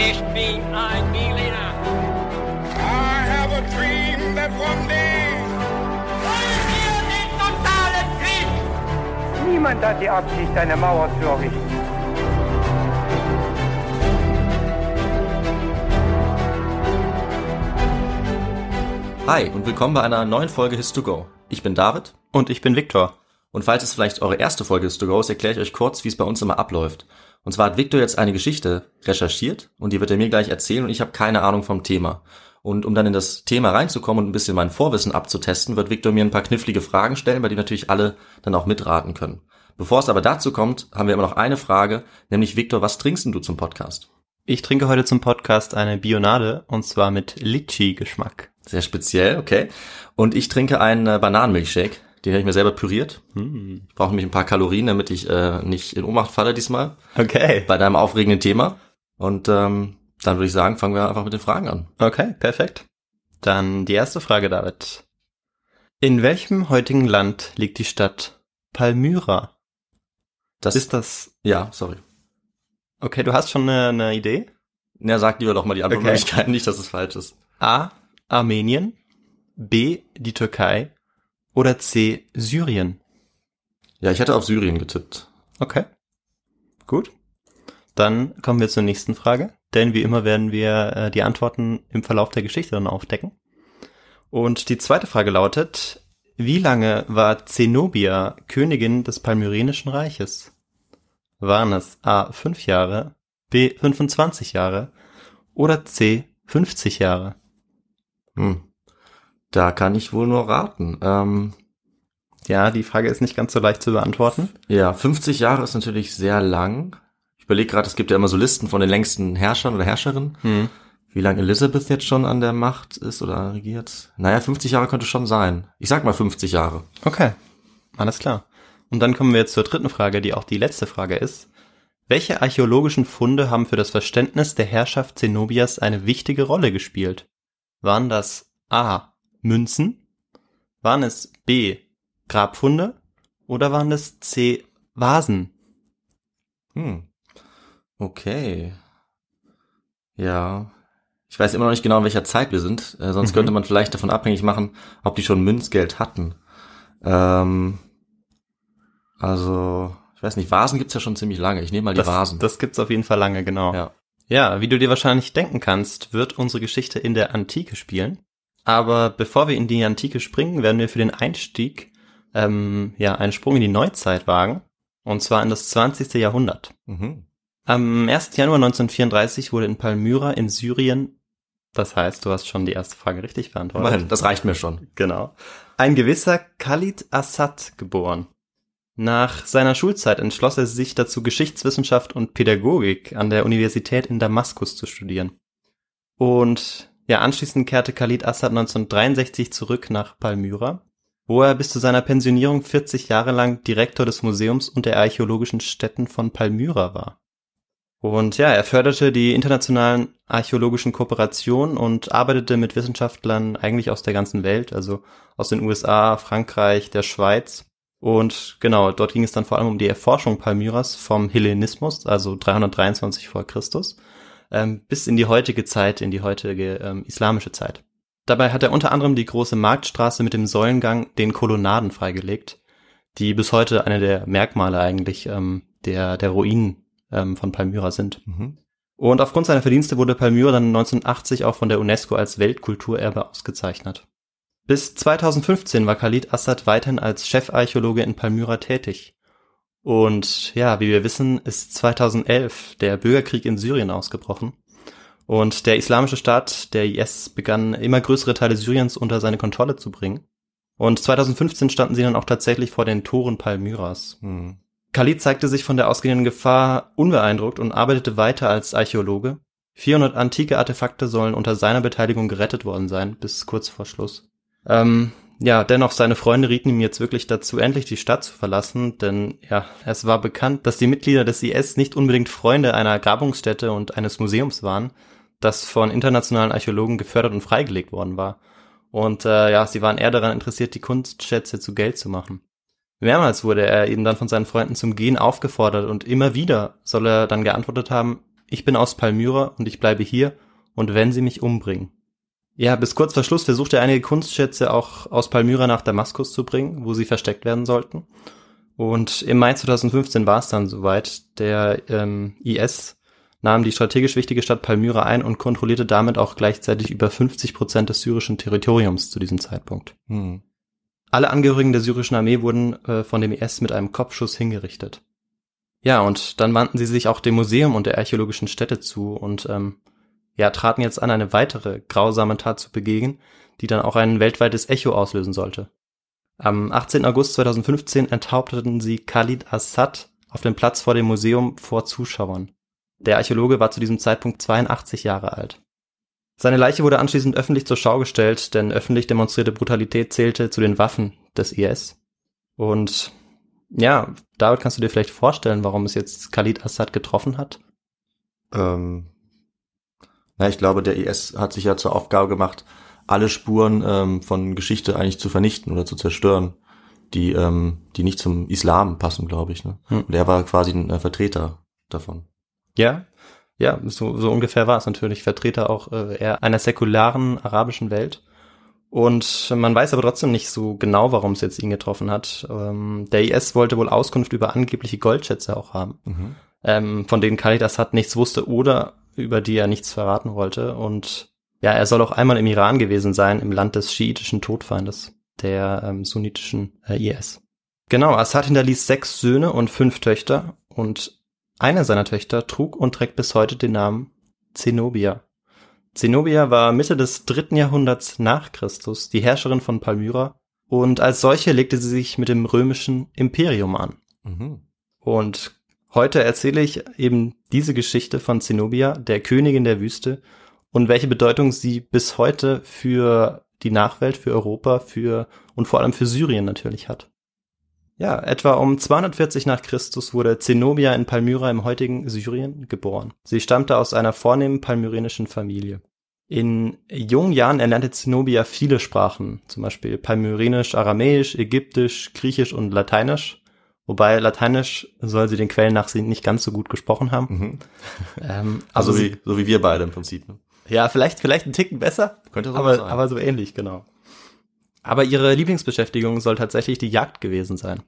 Ich bin ein Berliner. I have a dream that one day. Wollen wir den totalen Krieg? Niemand hat die Absicht, eine Mauer zu errichten. Hi und willkommen bei einer neuen Folge His to Go. Ich bin David. Und ich bin Viktor. Und falls es vielleicht eure erste Folge His to Go ist, erkläre ich euch kurz, wie es bei uns immer abläuft. Und zwar hat Victor jetzt eine Geschichte recherchiert und die wird er mir gleich erzählen und ich habe keine Ahnung vom Thema. Und um dann in das Thema reinzukommen und ein bisschen mein Vorwissen abzutesten, wird Victor mir ein paar knifflige Fragen stellen, bei denen natürlich alle dann auch mitraten können. Bevor es aber dazu kommt, haben wir immer noch eine Frage, nämlich Victor, was trinkst du zum Podcast? Ich trinke heute zum Podcast eine Bionade und zwar mit Litchi-Geschmack. Sehr speziell, okay. Und ich trinke einen äh, Bananenmilchshake die habe ich mir selber püriert. Hm. Ich brauche nämlich ein paar Kalorien, damit ich äh, nicht in Ohnmacht falle diesmal. Okay. Bei deinem aufregenden Thema. Und ähm, dann würde ich sagen, fangen wir einfach mit den Fragen an. Okay, perfekt. Dann die erste Frage, David. In welchem heutigen Land liegt die Stadt Palmyra? Das ist das. Ja, sorry. Okay, du hast schon eine, eine Idee? Na, sag lieber doch mal die Antwortmöglichkeiten, okay. nicht, dass es falsch ist. A. Armenien. B. Die Türkei oder C. Syrien? Ja, ich hätte auf Syrien getippt. Okay. Gut. Dann kommen wir zur nächsten Frage, denn wie immer werden wir äh, die Antworten im Verlauf der Geschichte dann aufdecken. Und die zweite Frage lautet, wie lange war Zenobia Königin des Palmyrenischen Reiches? Waren es A. 5 Jahre, B. 25 Jahre oder C. 50 Jahre? Hm. Da kann ich wohl nur raten. Ähm, ja, die Frage ist nicht ganz so leicht zu beantworten. Ja, 50 Jahre ist natürlich sehr lang. Ich überlege gerade, es gibt ja immer so Listen von den längsten Herrschern oder Herrscherinnen. Hm. Wie lange Elizabeth jetzt schon an der Macht ist oder regiert? Naja, 50 Jahre könnte schon sein. Ich sag mal 50 Jahre. Okay, alles klar. Und dann kommen wir jetzt zur dritten Frage, die auch die letzte Frage ist. Welche archäologischen Funde haben für das Verständnis der Herrschaft Zenobias eine wichtige Rolle gespielt? Waren das A. Münzen? Waren es B. Grabfunde? Oder waren es C. Vasen? Hm. Okay. Ja. Ich weiß immer noch nicht genau, in welcher Zeit wir sind. Äh, sonst mhm. könnte man vielleicht davon abhängig machen, ob die schon Münzgeld hatten. Ähm, also, ich weiß nicht, Vasen gibt's ja schon ziemlich lange. Ich nehme mal die das, Vasen. Das gibt's auf jeden Fall lange, genau. Ja. ja, wie du dir wahrscheinlich denken kannst, wird unsere Geschichte in der Antike spielen aber bevor wir in die Antike springen, werden wir für den Einstieg ähm, ja einen Sprung in die Neuzeit wagen, und zwar in das 20. Jahrhundert. Mhm. Am 1. Januar 1934 wurde in Palmyra in Syrien, das heißt, du hast schon die erste Frage richtig beantwortet. Nein, das reicht mir schon. Genau. Ein gewisser Khalid Assad geboren. Nach seiner Schulzeit entschloss er sich dazu, Geschichtswissenschaft und Pädagogik an der Universität in Damaskus zu studieren. Und ja, anschließend kehrte Khalid Assad 1963 zurück nach Palmyra, wo er bis zu seiner Pensionierung 40 Jahre lang Direktor des Museums und der archäologischen Stätten von Palmyra war. Und ja, er förderte die internationalen archäologischen Kooperationen und arbeitete mit Wissenschaftlern eigentlich aus der ganzen Welt, also aus den USA, Frankreich, der Schweiz. Und genau, dort ging es dann vor allem um die Erforschung Palmyras vom Hellenismus, also 323 vor Christus, ähm, bis in die heutige Zeit, in die heutige ähm, islamische Zeit. Dabei hat er unter anderem die große Marktstraße mit dem Säulengang den Kolonnaden freigelegt, die bis heute eine der Merkmale eigentlich ähm, der, der Ruinen ähm, von Palmyra sind. Mhm. Und aufgrund seiner Verdienste wurde Palmyra dann 1980 auch von der UNESCO als Weltkulturerbe ausgezeichnet. Bis 2015 war Khalid Assad weiterhin als Chefarchäologe in Palmyra tätig. Und ja, wie wir wissen, ist 2011 der Bürgerkrieg in Syrien ausgebrochen. Und der Islamische Staat, der IS, begann immer größere Teile Syriens unter seine Kontrolle zu bringen. Und 2015 standen sie dann auch tatsächlich vor den Toren Palmyras. Hm. Khalid zeigte sich von der ausgehenden Gefahr unbeeindruckt und arbeitete weiter als Archäologe. 400 antike Artefakte sollen unter seiner Beteiligung gerettet worden sein, bis kurz vor Schluss. Ähm, ja, dennoch seine Freunde rieten ihm jetzt wirklich dazu, endlich die Stadt zu verlassen, denn ja, es war bekannt, dass die Mitglieder des IS nicht unbedingt Freunde einer Grabungsstätte und eines Museums waren, das von internationalen Archäologen gefördert und freigelegt worden war. Und äh, ja, sie waren eher daran interessiert, die Kunstschätze zu Geld zu machen. Mehrmals wurde er eben dann von seinen Freunden zum Gehen aufgefordert und immer wieder soll er dann geantwortet haben, ich bin aus Palmyra und ich bleibe hier und wenn sie mich umbringen. Ja, bis kurz vor Schluss versucht er einige Kunstschätze auch aus Palmyra nach Damaskus zu bringen, wo sie versteckt werden sollten. Und im Mai 2015 war es dann soweit. Der ähm, IS nahm die strategisch wichtige Stadt Palmyra ein und kontrollierte damit auch gleichzeitig über 50 Prozent des syrischen Territoriums zu diesem Zeitpunkt. Hm. Alle Angehörigen der syrischen Armee wurden äh, von dem IS mit einem Kopfschuss hingerichtet. Ja, und dann wandten sie sich auch dem Museum und der archäologischen Stätte zu und ähm, ja, traten jetzt an, eine weitere grausame Tat zu begehen, die dann auch ein weltweites Echo auslösen sollte. Am 18. August 2015 enthaupteten sie Khalid Assad auf dem Platz vor dem Museum vor Zuschauern. Der Archäologe war zu diesem Zeitpunkt 82 Jahre alt. Seine Leiche wurde anschließend öffentlich zur Schau gestellt, denn öffentlich demonstrierte Brutalität zählte zu den Waffen des IS. Und ja, David, kannst du dir vielleicht vorstellen, warum es jetzt Khalid Assad getroffen hat? Ähm, na, ich glaube, der IS e hat sich ja zur Aufgabe gemacht, alle Spuren ähm, von Geschichte eigentlich zu vernichten oder zu zerstören, die, ähm, die nicht zum Islam passen, glaube ich. Ne? Hm. Und er war quasi ein äh, Vertreter davon. Ja, ja, so, so ungefähr war es natürlich. Vertreter auch äh, eher einer säkularen arabischen Welt. Und man weiß aber trotzdem nicht so genau, warum es jetzt ihn getroffen hat. Ähm, der IS e wollte wohl Auskunft über angebliche Goldschätze auch haben, mhm. ähm, von denen Khalid Assad nichts wusste oder über die er nichts verraten wollte. Und ja, er soll auch einmal im Iran gewesen sein, im Land des schiitischen Todfeindes, der ähm, sunnitischen äh, IS. Genau, Assad hinterließ sechs Söhne und fünf Töchter und eine seiner Töchter trug und trägt bis heute den Namen Zenobia. Zenobia war Mitte des dritten Jahrhunderts nach Christus die Herrscherin von Palmyra und als solche legte sie sich mit dem römischen Imperium an. Mhm. Und Heute erzähle ich eben diese Geschichte von Zenobia, der Königin der Wüste, und welche Bedeutung sie bis heute für die Nachwelt, für Europa, für und vor allem für Syrien natürlich hat. Ja, etwa um 240 nach Christus wurde Zenobia in Palmyra im heutigen Syrien geboren. Sie stammte aus einer vornehmen palmyrenischen Familie. In jungen Jahren erlernte Zenobia viele Sprachen, zum Beispiel Palmyrenisch, Aramäisch, Ägyptisch, Griechisch und Lateinisch Wobei Lateinisch soll sie den Quellen nach nicht ganz so gut gesprochen haben. Mhm. Ähm, also, also so wie, so wie wir beide im Prinzip. Ne? Ja, vielleicht, vielleicht ein Ticken besser. Könnte so aber, sein. Aber so ähnlich, genau. Aber ihre Lieblingsbeschäftigung soll tatsächlich die Jagd gewesen sein.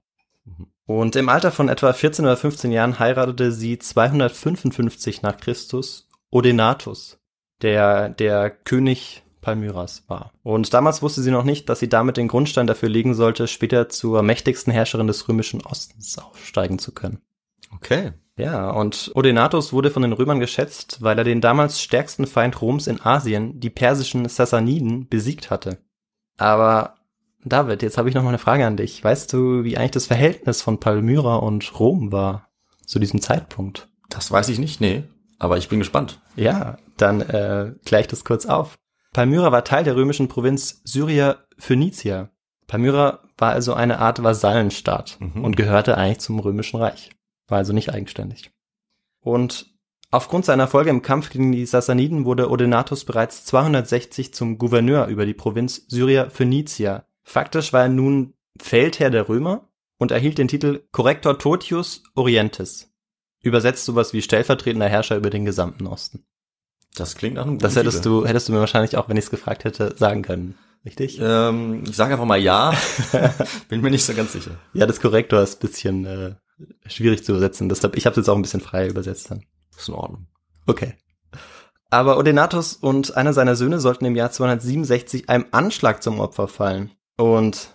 Mhm. Und im Alter von etwa 14 oder 15 Jahren heiratete sie 255 nach Christus Odenatus, der, der König Palmyras war. Und damals wusste sie noch nicht, dass sie damit den Grundstein dafür legen sollte, später zur mächtigsten Herrscherin des römischen Ostens aufsteigen zu können. Okay. Ja, und Odenatus wurde von den Römern geschätzt, weil er den damals stärksten Feind Roms in Asien, die persischen Sassaniden, besiegt hatte. Aber David, jetzt habe ich noch mal eine Frage an dich. Weißt du, wie eigentlich das Verhältnis von Palmyra und Rom war zu diesem Zeitpunkt? Das weiß ich nicht, nee. Aber ich bin gespannt. Ja, dann äh, gleich das kurz auf. Palmyra war Teil der römischen Provinz Syria Phönicia. Palmyra war also eine Art Vasallenstaat mhm. und gehörte eigentlich zum römischen Reich, war also nicht eigenständig. Und aufgrund seiner Erfolge im Kampf gegen die Sassaniden wurde Odenathus bereits 260 zum Gouverneur über die Provinz Syria Phönicia. Faktisch war er nun Feldherr der Römer und erhielt den Titel Corrector Totius Orientis. Übersetzt sowas wie stellvertretender Herrscher über den gesamten Osten. Das klingt nach einem guten Das hättest Titel. du, hättest du mir wahrscheinlich auch, wenn ich es gefragt hätte, sagen können. Richtig? Ähm, ich sage einfach mal ja. Bin mir nicht so ganz sicher. Ja, das Korrektor ist bisschen äh, schwierig zu übersetzen. Deshalb, ich habe jetzt auch ein bisschen frei übersetzt dann. Ist in Ordnung. Okay. Aber Odenatus und einer seiner Söhne sollten im Jahr 267 einem Anschlag zum Opfer fallen. Und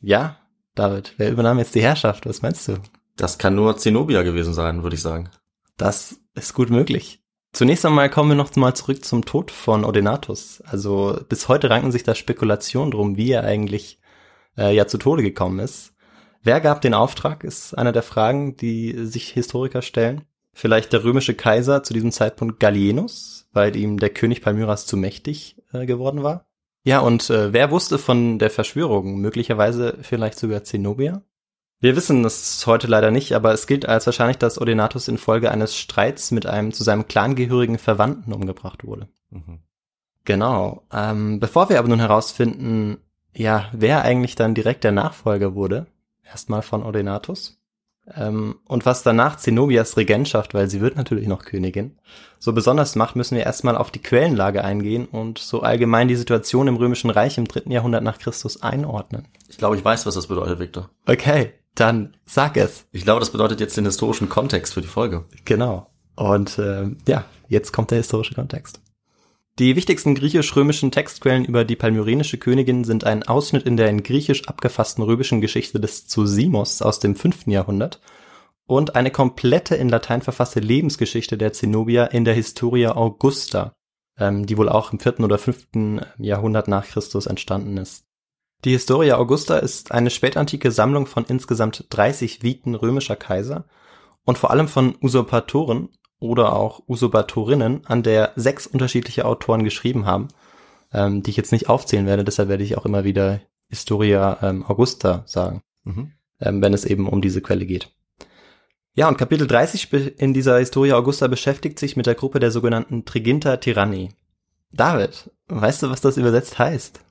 ja, David, wer übernahm jetzt die Herrschaft? Was meinst du? Das kann nur Zenobia gewesen sein, würde ich sagen. Das ist gut möglich. Zunächst einmal kommen wir noch mal zurück zum Tod von Odenatus. Also bis heute ranken sich da Spekulationen drum, wie er eigentlich äh, ja zu Tode gekommen ist. Wer gab den Auftrag, ist eine der Fragen, die sich Historiker stellen. Vielleicht der römische Kaiser zu diesem Zeitpunkt Gallienus, weil ihm der König Palmyras zu mächtig äh, geworden war. Ja, und äh, wer wusste von der Verschwörung? Möglicherweise vielleicht sogar Zenobia? Wir wissen es heute leider nicht, aber es gilt als wahrscheinlich, dass Odenatus infolge eines Streits mit einem zu seinem Clan gehörigen Verwandten umgebracht wurde. Mhm. Genau. Ähm, bevor wir aber nun herausfinden, ja, wer eigentlich dann direkt der Nachfolger wurde, erstmal von Odenatus, ähm, und was danach Zenobias Regentschaft, weil sie wird natürlich noch Königin, so besonders macht, müssen wir erstmal auf die Quellenlage eingehen und so allgemein die Situation im Römischen Reich im dritten Jahrhundert nach Christus einordnen. Ich glaube, ich weiß, was das bedeutet, Victor. Okay dann sag es. Ich glaube, das bedeutet jetzt den historischen Kontext für die Folge. Genau. Und äh, ja, jetzt kommt der historische Kontext. Die wichtigsten griechisch-römischen Textquellen über die palmyrenische Königin sind ein Ausschnitt in der in griechisch abgefassten römischen Geschichte des Zosimos aus dem 5. Jahrhundert und eine komplette in Latein verfasste Lebensgeschichte der Zenobia in der Historia Augusta, ähm, die wohl auch im 4. oder 5. Jahrhundert nach Christus entstanden ist. Die Historia Augusta ist eine spätantike Sammlung von insgesamt 30 Viten römischer Kaiser und vor allem von Usurpatoren oder auch Usurpatorinnen, an der sechs unterschiedliche Autoren geschrieben haben, ähm, die ich jetzt nicht aufzählen werde, deshalb werde ich auch immer wieder Historia ähm, Augusta sagen, mhm. ähm, wenn es eben um diese Quelle geht. Ja, und Kapitel 30 in dieser Historia Augusta beschäftigt sich mit der Gruppe der sogenannten Triginta Tyranni. David, weißt du, was das übersetzt heißt?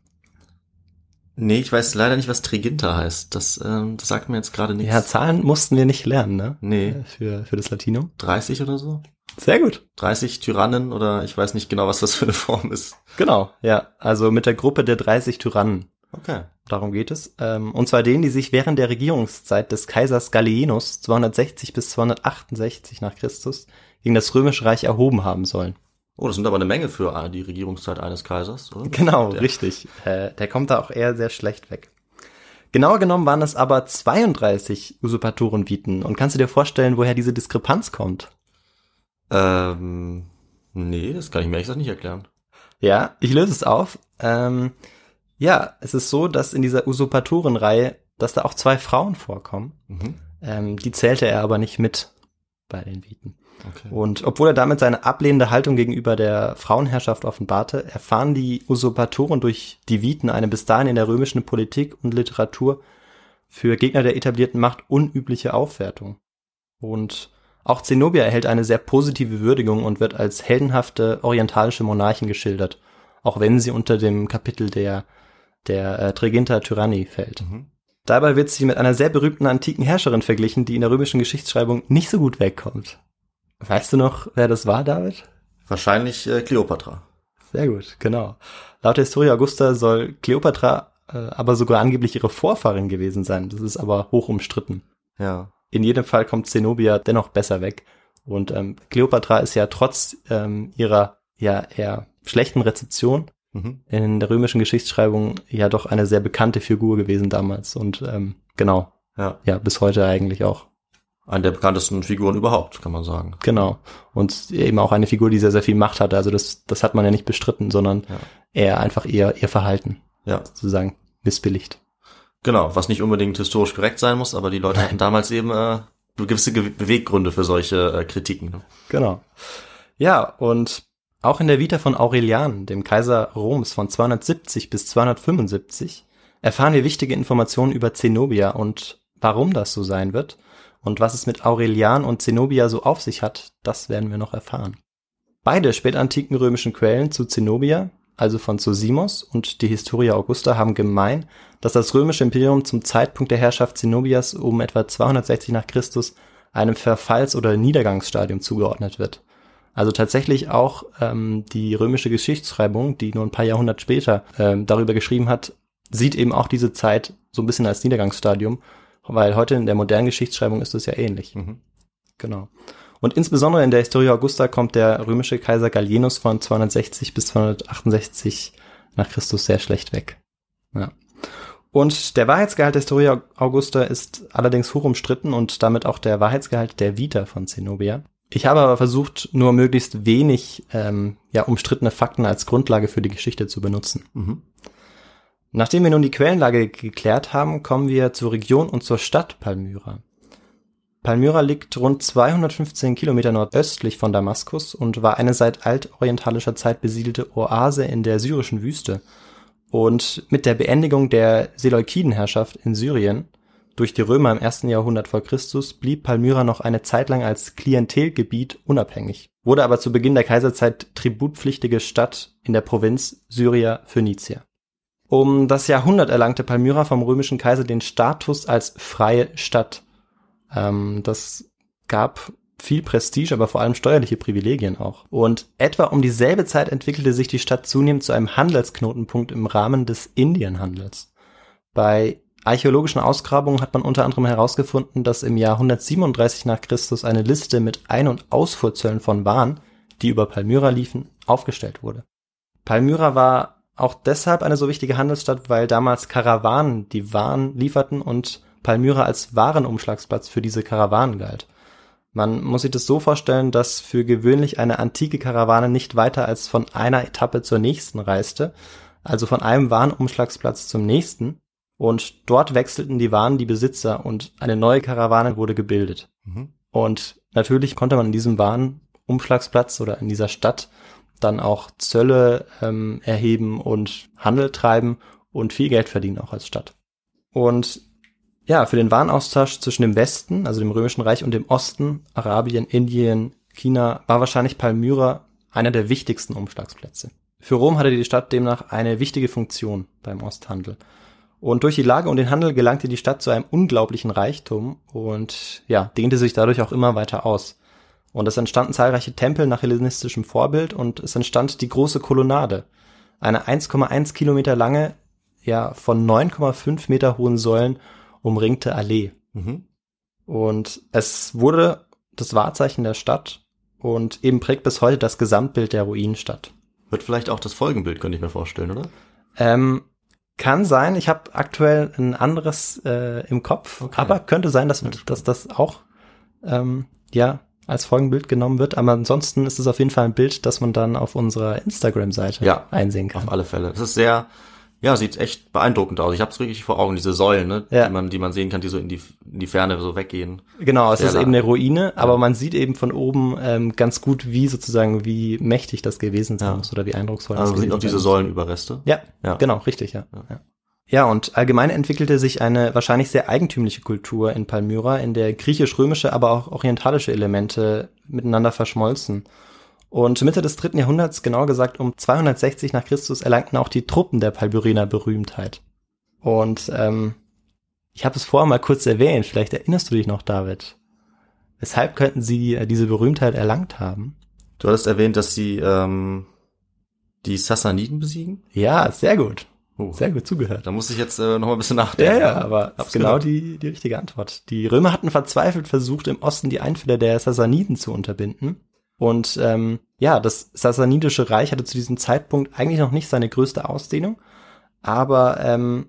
Nee, ich weiß leider nicht, was Triginta heißt. Das, ähm, das sagt mir jetzt gerade nichts. Ja, Zahlen mussten wir nicht lernen, ne? Nee. Äh, für, für das Latinum. 30 oder so? Sehr gut. 30 Tyrannen oder ich weiß nicht genau, was das für eine Form ist. Genau, ja. Also mit der Gruppe der 30 Tyrannen. Okay. Darum geht es. Ähm, und zwar denen, die sich während der Regierungszeit des Kaisers Gallienus 260 bis 268 nach Christus gegen das Römische Reich erhoben haben sollen. Oh, das sind aber eine Menge für die Regierungszeit eines Kaisers, oder? Genau, der. richtig. Äh, der kommt da auch eher sehr schlecht weg. Genauer genommen waren es aber 32 Usurpatorenviten. Und kannst du dir vorstellen, woher diese Diskrepanz kommt? Ähm, nee, das kann ich mir ehrlich nicht erklären. Ja, ich löse es auf. Ähm, ja, es ist so, dass in dieser Usurpatorenreihe, dass da auch zwei Frauen vorkommen. Mhm. Ähm, die zählte er aber nicht mit bei den Viten. Okay. Und obwohl er damit seine ablehnende Haltung gegenüber der Frauenherrschaft offenbarte, erfahren die Usurpatoren durch die Viten eine bis dahin in der römischen Politik und Literatur für Gegner der etablierten Macht unübliche Aufwertung. Und auch Zenobia erhält eine sehr positive Würdigung und wird als heldenhafte orientalische Monarchin geschildert, auch wenn sie unter dem Kapitel der, der äh, Triginta Tyranni fällt. Mhm. Dabei wird sie mit einer sehr berühmten antiken Herrscherin verglichen, die in der römischen Geschichtsschreibung nicht so gut wegkommt. Weißt du noch, wer das war, David? Wahrscheinlich äh, Cleopatra. Sehr gut, genau. Laut der Historia Augusta soll Cleopatra äh, aber sogar angeblich ihre Vorfahrin gewesen sein. Das ist aber hoch umstritten. Ja. In jedem Fall kommt Zenobia dennoch besser weg. Und ähm, Cleopatra ist ja trotz ähm, ihrer ja eher schlechten Rezeption mhm. in der römischen Geschichtsschreibung ja doch eine sehr bekannte Figur gewesen damals. Und ähm, genau, ja. ja, bis heute eigentlich auch eine der bekanntesten Figuren überhaupt, kann man sagen. Genau. Und eben auch eine Figur, die sehr, sehr viel Macht hatte. Also das, das hat man ja nicht bestritten, sondern ja. eher einfach ihr, ihr Verhalten ja. sozusagen missbilligt. Genau, was nicht unbedingt historisch korrekt sein muss, aber die Leute hatten damals eben äh, gewisse Ge Beweggründe für solche äh, Kritiken. Ne? Genau. Ja, und auch in der Vita von Aurelian, dem Kaiser Roms von 270 bis 275, erfahren wir wichtige Informationen über Zenobia und warum das so sein wird – und was es mit Aurelian und Zenobia so auf sich hat, das werden wir noch erfahren. Beide spätantiken römischen Quellen zu Zenobia, also von Zosimos und die Historia Augusta, haben gemein, dass das römische Imperium zum Zeitpunkt der Herrschaft Zenobias um etwa 260 nach Christus einem Verfalls- oder Niedergangsstadium zugeordnet wird. Also tatsächlich auch ähm, die römische Geschichtsschreibung, die nur ein paar Jahrhundert später ähm, darüber geschrieben hat, sieht eben auch diese Zeit so ein bisschen als Niedergangsstadium weil heute in der modernen Geschichtsschreibung ist es ja ähnlich. Mhm. Genau. Und insbesondere in der Historia Augusta kommt der römische Kaiser Gallienus von 260 bis 268 nach Christus sehr schlecht weg. Ja. Und der Wahrheitsgehalt der Historia Augusta ist allerdings hoch umstritten und damit auch der Wahrheitsgehalt der Vita von Zenobia. Ich habe aber versucht, nur möglichst wenig ähm, ja, umstrittene Fakten als Grundlage für die Geschichte zu benutzen. Mhm. Nachdem wir nun die Quellenlage geklärt haben, kommen wir zur Region und zur Stadt Palmyra. Palmyra liegt rund 215 Kilometer nordöstlich von Damaskus und war eine seit altorientalischer Zeit besiedelte Oase in der syrischen Wüste. Und mit der Beendigung der Seleukidenherrschaft in Syrien durch die Römer im ersten Jahrhundert vor Christus blieb Palmyra noch eine Zeit lang als Klientelgebiet unabhängig, wurde aber zu Beginn der Kaiserzeit tributpflichtige Stadt in der Provinz Syria Phönicia. Um das Jahrhundert erlangte Palmyra vom römischen Kaiser den Status als freie Stadt. Ähm, das gab viel Prestige, aber vor allem steuerliche Privilegien auch. Und etwa um dieselbe Zeit entwickelte sich die Stadt zunehmend zu einem Handelsknotenpunkt im Rahmen des Indienhandels. Bei archäologischen Ausgrabungen hat man unter anderem herausgefunden, dass im Jahr 137 nach Christus eine Liste mit Ein- und Ausfuhrzöllen von Waren, die über Palmyra liefen, aufgestellt wurde. Palmyra war auch deshalb eine so wichtige Handelsstadt, weil damals Karawanen die Waren lieferten und Palmyra als Warenumschlagsplatz für diese Karawanen galt. Man muss sich das so vorstellen, dass für gewöhnlich eine antike Karawane nicht weiter als von einer Etappe zur nächsten reiste, also von einem Warenumschlagsplatz zum nächsten, und dort wechselten die Waren die Besitzer und eine neue Karawane wurde gebildet. Mhm. Und natürlich konnte man in diesem Warenumschlagsplatz oder in dieser Stadt dann auch Zölle ähm, erheben und Handel treiben und viel Geld verdienen auch als Stadt. Und ja, für den Warenaustausch zwischen dem Westen, also dem Römischen Reich und dem Osten, Arabien, Indien, China, war wahrscheinlich Palmyra einer der wichtigsten Umschlagsplätze. Für Rom hatte die Stadt demnach eine wichtige Funktion beim Osthandel. Und durch die Lage und den Handel gelangte die Stadt zu einem unglaublichen Reichtum und ja, dehnte sich dadurch auch immer weiter aus. Und es entstanden zahlreiche Tempel nach hellenistischem Vorbild und es entstand die große Kolonnade. Eine 1,1 Kilometer lange, ja, von 9,5 Meter hohen Säulen umringte Allee. Mhm. Und es wurde das Wahrzeichen der Stadt und eben prägt bis heute das Gesamtbild der Ruinenstadt. Wird vielleicht auch das Folgenbild, könnte ich mir vorstellen, oder? Ähm, kann sein. Ich habe aktuell ein anderes äh, im Kopf, okay. aber könnte sein, dass, dass das auch ähm, ja als Folgenbild genommen wird. Aber ansonsten ist es auf jeden Fall ein Bild, das man dann auf unserer Instagram-Seite ja, einsehen kann. Auf alle Fälle. Es ist sehr, ja, sieht echt beeindruckend aus. Ich habe es wirklich vor Augen, diese Säulen, ne, ja. die, man, die man sehen kann, die so in die, in die Ferne so weggehen. Genau, es sehr ist lang. eben eine Ruine, aber man sieht eben von oben ähm, ganz gut, wie sozusagen, wie mächtig das gewesen sein ja. muss oder wie eindrucksvoll also das gewesen Also sind auch diese Säulenüberreste. Ja, ja, genau, richtig, ja. ja. Ja, und allgemein entwickelte sich eine wahrscheinlich sehr eigentümliche Kultur in Palmyra, in der griechisch-römische, aber auch orientalische Elemente miteinander verschmolzen. Und Mitte des dritten Jahrhunderts, genau gesagt um 260 nach Christus, erlangten auch die Truppen der Palmyriner Berühmtheit. Und ähm, ich habe es vorher mal kurz erwähnt, vielleicht erinnerst du dich noch, David. Weshalb könnten sie äh, diese Berühmtheit erlangt haben? Du hattest erwähnt, dass sie ähm, die Sassaniden besiegen? Ja, sehr gut. Oh. Sehr gut zugehört. Da muss ich jetzt äh, noch mal ein bisschen nachdenken. Ja, ja, ne? aber das ist genau die, die richtige Antwort. Die Römer hatten verzweifelt versucht, im Osten die Einfälle der Sassaniden zu unterbinden. Und ähm, ja, das Sassanidische Reich hatte zu diesem Zeitpunkt eigentlich noch nicht seine größte Ausdehnung, aber ähm,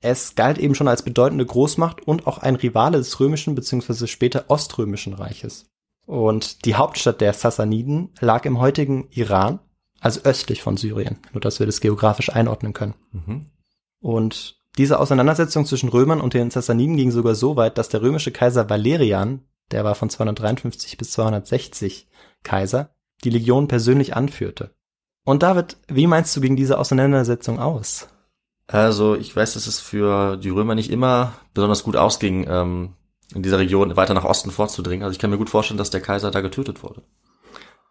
es galt eben schon als bedeutende Großmacht und auch ein Rivale des römischen bzw. später oströmischen Reiches. Und die Hauptstadt der Sassaniden lag im heutigen Iran also östlich von Syrien, nur dass wir das geografisch einordnen können. Mhm. Und diese Auseinandersetzung zwischen Römern und den Sassaniden ging sogar so weit, dass der römische Kaiser Valerian, der war von 253 bis 260 Kaiser, die Legion persönlich anführte. Und David, wie meinst du ging diese Auseinandersetzung aus? Also ich weiß, dass es für die Römer nicht immer besonders gut ausging, ähm, in dieser Region weiter nach Osten vorzudringen. Also ich kann mir gut vorstellen, dass der Kaiser da getötet wurde.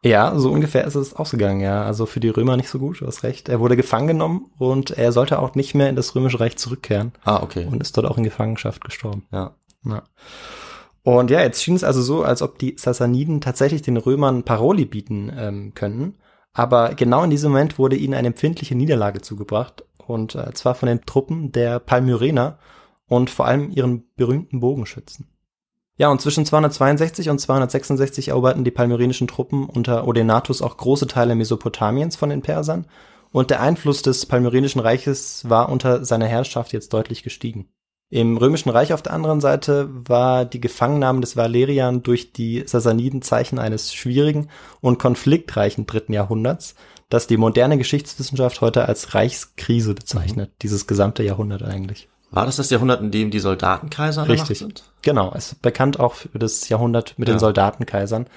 Ja, so ungefähr ist es ausgegangen, ja. Also für die Römer nicht so gut, du hast recht. Er wurde gefangen genommen und er sollte auch nicht mehr in das römische Reich zurückkehren. Ah, okay. Und ist dort auch in Gefangenschaft gestorben. Ja. ja. Und ja, jetzt schien es also so, als ob die Sassaniden tatsächlich den Römern Paroli bieten ähm, könnten. Aber genau in diesem Moment wurde ihnen eine empfindliche Niederlage zugebracht. Und äh, zwar von den Truppen der Palmyrener und vor allem ihren berühmten Bogenschützen. Ja, und zwischen 262 und 266 eroberten die palmyrenischen Truppen unter Odenatus auch große Teile Mesopotamiens von den Persern und der Einfluss des palmyrenischen Reiches war unter seiner Herrschaft jetzt deutlich gestiegen. Im römischen Reich auf der anderen Seite war die Gefangennahme des Valerian durch die Sassaniden Zeichen eines schwierigen und konfliktreichen dritten Jahrhunderts, das die moderne Geschichtswissenschaft heute als Reichskrise bezeichnet, mhm. dieses gesamte Jahrhundert eigentlich. War das das Jahrhundert, in dem die Soldatenkaisern Richtig. sind? Richtig. Genau, ist bekannt auch für das Jahrhundert mit ja. den Soldatenkaisern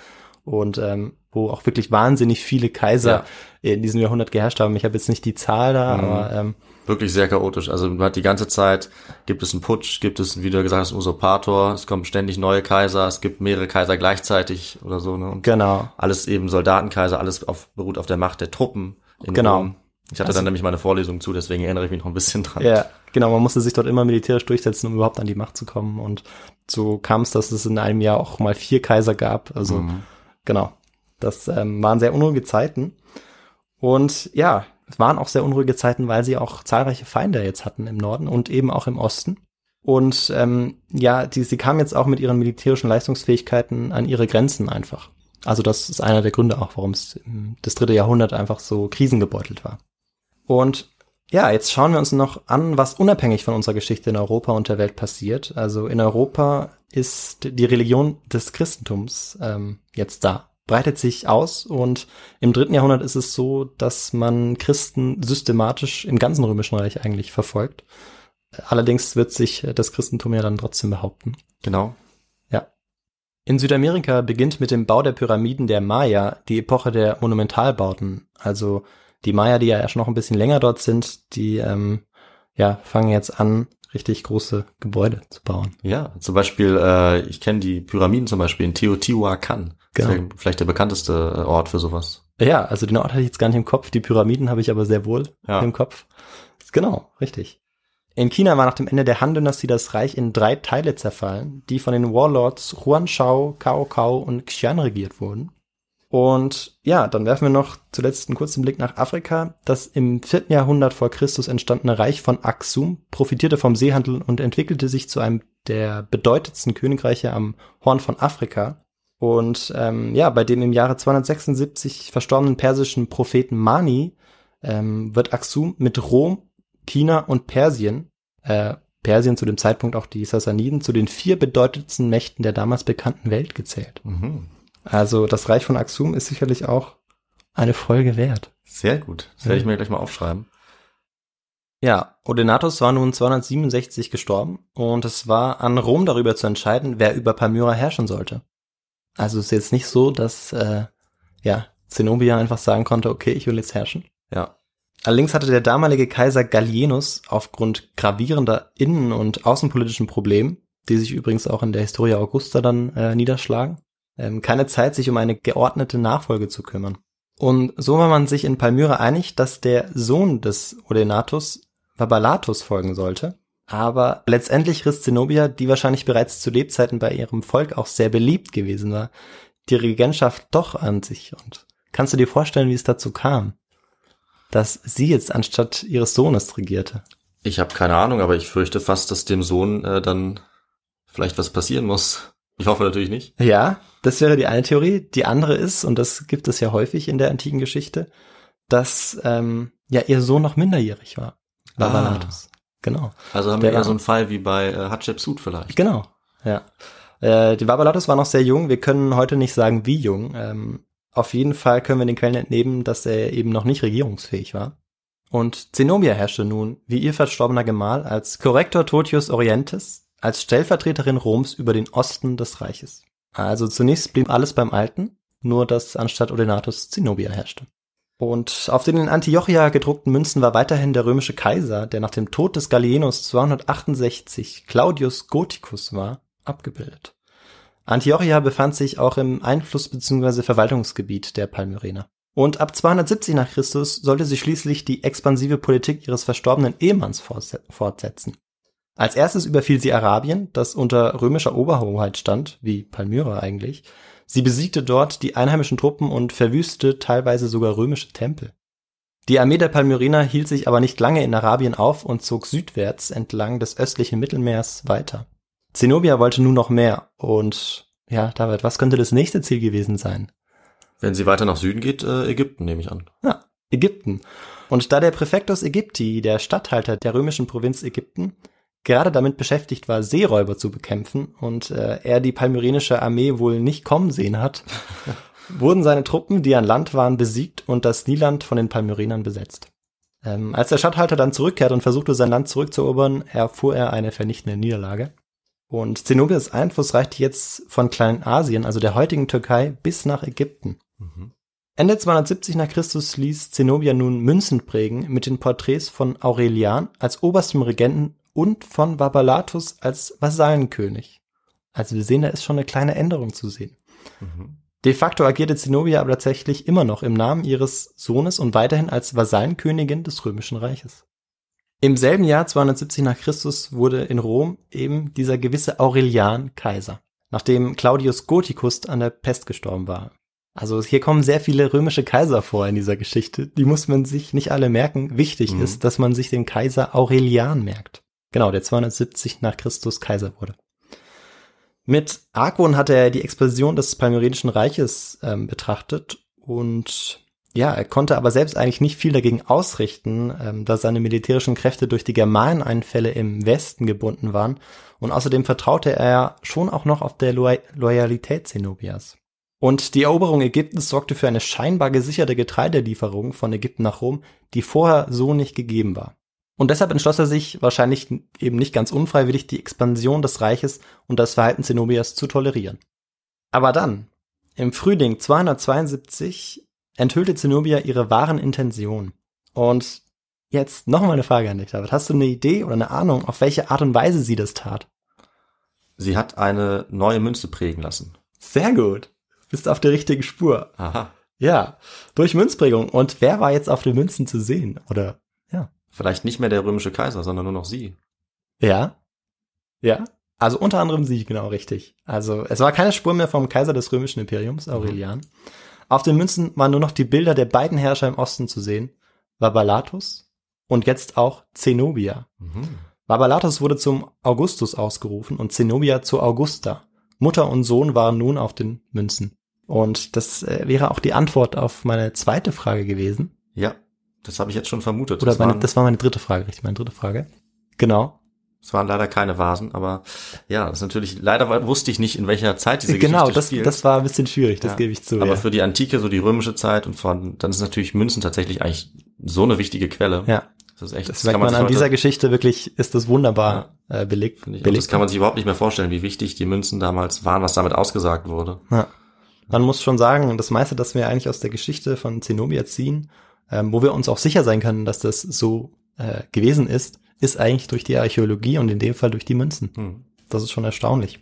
und ähm, wo auch wirklich wahnsinnig viele Kaiser ja. in diesem Jahrhundert geherrscht haben. Ich habe jetzt nicht die Zahl da, mhm. aber ähm, wirklich sehr chaotisch. Also man hat die ganze Zeit gibt es einen Putsch, gibt es wie du gesagt hast, Usurpator, es kommen ständig neue Kaiser, es gibt mehrere Kaiser gleichzeitig oder so. Ne? Und genau. Alles eben Soldatenkaiser, alles auf, beruht auf der Macht der Truppen. genau. Rom. Ich hatte also, dann nämlich meine Vorlesung zu, deswegen erinnere ich mich noch ein bisschen dran. Ja, genau, man musste sich dort immer militärisch durchsetzen, um überhaupt an die Macht zu kommen. Und so kam es, dass es in einem Jahr auch mal vier Kaiser gab. Also mhm. genau, das ähm, waren sehr unruhige Zeiten. Und ja, es waren auch sehr unruhige Zeiten, weil sie auch zahlreiche Feinde jetzt hatten im Norden und eben auch im Osten. Und ähm, ja, die, sie kamen jetzt auch mit ihren militärischen Leistungsfähigkeiten an ihre Grenzen einfach. Also das ist einer der Gründe auch, warum es das dritte Jahrhundert einfach so krisengebeutelt war. Und ja, jetzt schauen wir uns noch an, was unabhängig von unserer Geschichte in Europa und der Welt passiert. Also in Europa ist die Religion des Christentums ähm, jetzt da, breitet sich aus und im dritten Jahrhundert ist es so, dass man Christen systematisch im ganzen Römischen Reich eigentlich verfolgt. Allerdings wird sich das Christentum ja dann trotzdem behaupten. Genau. Ja. In Südamerika beginnt mit dem Bau der Pyramiden der Maya die Epoche der Monumentalbauten, also die Maya, die ja schon noch ein bisschen länger dort sind, die ähm, ja, fangen jetzt an, richtig große Gebäude zu bauen. Ja, zum Beispiel, äh, ich kenne die Pyramiden zum Beispiel in Teotihuacan. Genau. Ja vielleicht der bekannteste äh, Ort für sowas. Ja, also den Ort hatte ich jetzt gar nicht im Kopf, die Pyramiden habe ich aber sehr wohl ja. im Kopf. Genau, richtig. In China war nach dem Ende der Han-Dynastie das Reich in drei Teile zerfallen, die von den Warlords Huan Shao, Cao Cao und Xian regiert wurden. Und ja, dann werfen wir noch zuletzt einen kurzen Blick nach Afrika. Das im vierten Jahrhundert vor Christus entstandene Reich von Aksum profitierte vom Seehandel und entwickelte sich zu einem der bedeutendsten Königreiche am Horn von Afrika. Und ähm, ja, bei dem im Jahre 276 verstorbenen persischen Propheten Mani ähm, wird Aksum mit Rom, China und Persien, äh, Persien zu dem Zeitpunkt auch die Sassaniden, zu den vier bedeutendsten Mächten der damals bekannten Welt gezählt. Mhm. Also das Reich von Axum ist sicherlich auch eine Folge wert. Sehr gut. Das werde ich mhm. mir gleich mal aufschreiben. Ja, Odenatus war nun 267 gestorben und es war an Rom darüber zu entscheiden, wer über Palmyra herrschen sollte. Also es ist jetzt nicht so, dass äh, ja, Zenobia einfach sagen konnte, okay, ich will jetzt herrschen. Ja. Allerdings hatte der damalige Kaiser Gallienus aufgrund gravierender innen- und außenpolitischen Probleme, die sich übrigens auch in der Historia Augusta dann äh, niederschlagen, ähm, keine Zeit, sich um eine geordnete Nachfolge zu kümmern. Und so war man sich in Palmyra einig, dass der Sohn des Odenatus Vabalatus folgen sollte. Aber letztendlich riss Zenobia, die wahrscheinlich bereits zu Lebzeiten bei ihrem Volk auch sehr beliebt gewesen war, die Regentschaft doch an sich. Und kannst du dir vorstellen, wie es dazu kam, dass sie jetzt anstatt ihres Sohnes regierte? Ich habe keine Ahnung, aber ich fürchte fast, dass dem Sohn äh, dann vielleicht was passieren muss. Ich hoffe natürlich nicht. Ja, das wäre die eine Theorie. Die andere ist, und das gibt es ja häufig in der antiken Geschichte, dass ähm, ja ihr Sohn noch minderjährig war. Labanatus. Ah. Genau. Also haben der wir ja so einen Fall wie bei äh, Hatschepsut vielleicht. Genau, ja. Äh, die Babalatus war noch sehr jung. Wir können heute nicht sagen, wie jung. Ähm, auf jeden Fall können wir den Quellen entnehmen, dass er eben noch nicht regierungsfähig war. Und Zenobia herrschte nun, wie ihr verstorbener Gemahl, als Corrector Totius Orientis als Stellvertreterin Roms über den Osten des Reiches. Also zunächst blieb alles beim Alten, nur dass anstatt Odenatus Zenobia herrschte. Und auf den in Antiochia gedruckten Münzen war weiterhin der römische Kaiser, der nach dem Tod des Gallienus 268 Claudius Goticus war, abgebildet. Antiochia befand sich auch im Einfluss bzw. Verwaltungsgebiet der Palmyrener. Und ab 270 nach Christus sollte sie schließlich die expansive Politik ihres verstorbenen Ehemanns fortsetzen. Als erstes überfiel sie Arabien, das unter römischer Oberhoheit stand, wie Palmyra eigentlich. Sie besiegte dort die einheimischen Truppen und verwüstete teilweise sogar römische Tempel. Die Armee der Palmyriner hielt sich aber nicht lange in Arabien auf und zog südwärts entlang des östlichen Mittelmeers weiter. Zenobia wollte nun noch mehr und ja, David, was könnte das nächste Ziel gewesen sein? Wenn sie weiter nach Süden geht, äh, Ägypten nehme ich an. Ja, Ägypten. Und da der Präfektus Ägypti, der Statthalter der römischen Provinz Ägypten, gerade damit beschäftigt war, Seeräuber zu bekämpfen und äh, er die palmyrenische Armee wohl nicht kommen sehen hat, wurden seine Truppen, die an Land waren, besiegt und das Nieland von den Palmyrenern besetzt. Ähm, als der Statthalter dann zurückkehrte und versuchte, sein Land zurückzuerobern, erfuhr er eine vernichtende Niederlage. Und Zenobias Einfluss reichte jetzt von Kleinasien, also der heutigen Türkei, bis nach Ägypten. Mhm. Ende 270 nach Christus ließ Zenobia nun Münzen prägen mit den Porträts von Aurelian als oberstem Regenten und von Vabalatus als Vasallenkönig. Also wir sehen, da ist schon eine kleine Änderung zu sehen. Mhm. De facto agierte Zenobia aber tatsächlich immer noch im Namen ihres Sohnes und weiterhin als Vasallenkönigin des Römischen Reiches. Im selben Jahr 270 nach Christus wurde in Rom eben dieser gewisse Aurelian Kaiser, nachdem Claudius Goticus an der Pest gestorben war. Also hier kommen sehr viele römische Kaiser vor in dieser Geschichte. Die muss man sich nicht alle merken. Wichtig mhm. ist, dass man sich den Kaiser Aurelian merkt. Genau, der 270 nach Christus Kaiser wurde. Mit Argwohn hat er die Expansion des Palmyrenischen Reiches ähm, betrachtet und ja, er konnte aber selbst eigentlich nicht viel dagegen ausrichten, ähm, da seine militärischen Kräfte durch die Germaneneinfälle im Westen gebunden waren und außerdem vertraute er schon auch noch auf der Loy Loyalität Zenobias. Und die Eroberung Ägyptens sorgte für eine scheinbar gesicherte Getreidelieferung von Ägypten nach Rom, die vorher so nicht gegeben war. Und deshalb entschloss er sich, wahrscheinlich eben nicht ganz unfreiwillig, die Expansion des Reiches und das Verhalten Zenobias zu tolerieren. Aber dann, im Frühling 272, enthüllte Zenobia ihre wahren Intentionen. Und jetzt nochmal eine Frage an dich, David. Hast du eine Idee oder eine Ahnung, auf welche Art und Weise sie das tat? Sie hat eine neue Münze prägen lassen. Sehr gut. Bist auf der richtigen Spur. Aha. Ja, durch Münzprägung. Und wer war jetzt auf den Münzen zu sehen? Oder, ja. Vielleicht nicht mehr der römische Kaiser, sondern nur noch sie. Ja. Ja. Also unter anderem sie, genau richtig. Also es war keine Spur mehr vom Kaiser des römischen Imperiums, mhm. Aurelian. Mhm. Auf den Münzen waren nur noch die Bilder der beiden Herrscher im Osten zu sehen, Vabalatus und jetzt auch Zenobia. Mhm. Vabalatus wurde zum Augustus ausgerufen und Zenobia zu Augusta. Mutter und Sohn waren nun auf den Münzen. Und das äh, wäre auch die Antwort auf meine zweite Frage gewesen. Ja, das habe ich jetzt schon vermutet. Oder das, meine, waren, das war meine dritte Frage, richtig, meine dritte Frage. Genau. Es waren leider keine Vasen, aber ja, das ist natürlich, leider wusste ich nicht, in welcher Zeit diese genau, Geschichte das, Genau, das das war ein bisschen schwierig, das ja. gebe ich zu. Aber ja. für die Antike, so die römische Zeit und von, dann ist natürlich Münzen tatsächlich eigentlich so eine wichtige Quelle. Ja. Das ist echt, das, das merkt man, an heute, dieser Geschichte wirklich, ist das wunderbar ja, äh, belegt. belegt. das kann man sich überhaupt nicht mehr vorstellen, wie wichtig die Münzen damals waren, was damit ausgesagt wurde. Ja. Man muss schon sagen, das meiste, das wir eigentlich aus der Geschichte von Zenobia ziehen, ähm, wo wir uns auch sicher sein können, dass das so äh, gewesen ist, ist eigentlich durch die Archäologie und in dem Fall durch die Münzen. Hm. Das ist schon erstaunlich.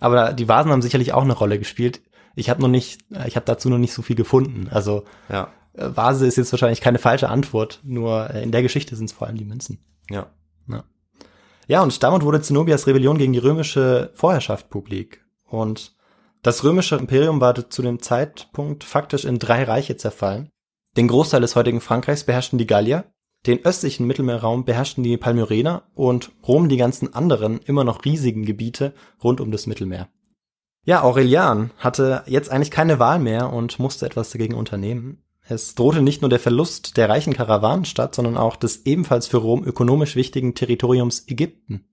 Aber die Vasen haben sicherlich auch eine Rolle gespielt. Ich habe noch nicht, äh, ich habe dazu noch nicht so viel gefunden. Also ja. Äh, Vase ist jetzt wahrscheinlich keine falsche Antwort, nur äh, in der Geschichte sind es vor allem die Münzen. Ja. ja. Ja, und damit wurde Zenobias Rebellion gegen die römische Vorherrschaft publik. Und das römische Imperium war zu dem Zeitpunkt faktisch in drei Reiche zerfallen. Den Großteil des heutigen Frankreichs beherrschten die Gallier, den östlichen Mittelmeerraum beherrschten die Palmyrener und Rom die ganzen anderen, immer noch riesigen Gebiete rund um das Mittelmeer. Ja, Aurelian hatte jetzt eigentlich keine Wahl mehr und musste etwas dagegen unternehmen. Es drohte nicht nur der Verlust der reichen Karawanenstadt, sondern auch des ebenfalls für Rom ökonomisch wichtigen Territoriums Ägypten.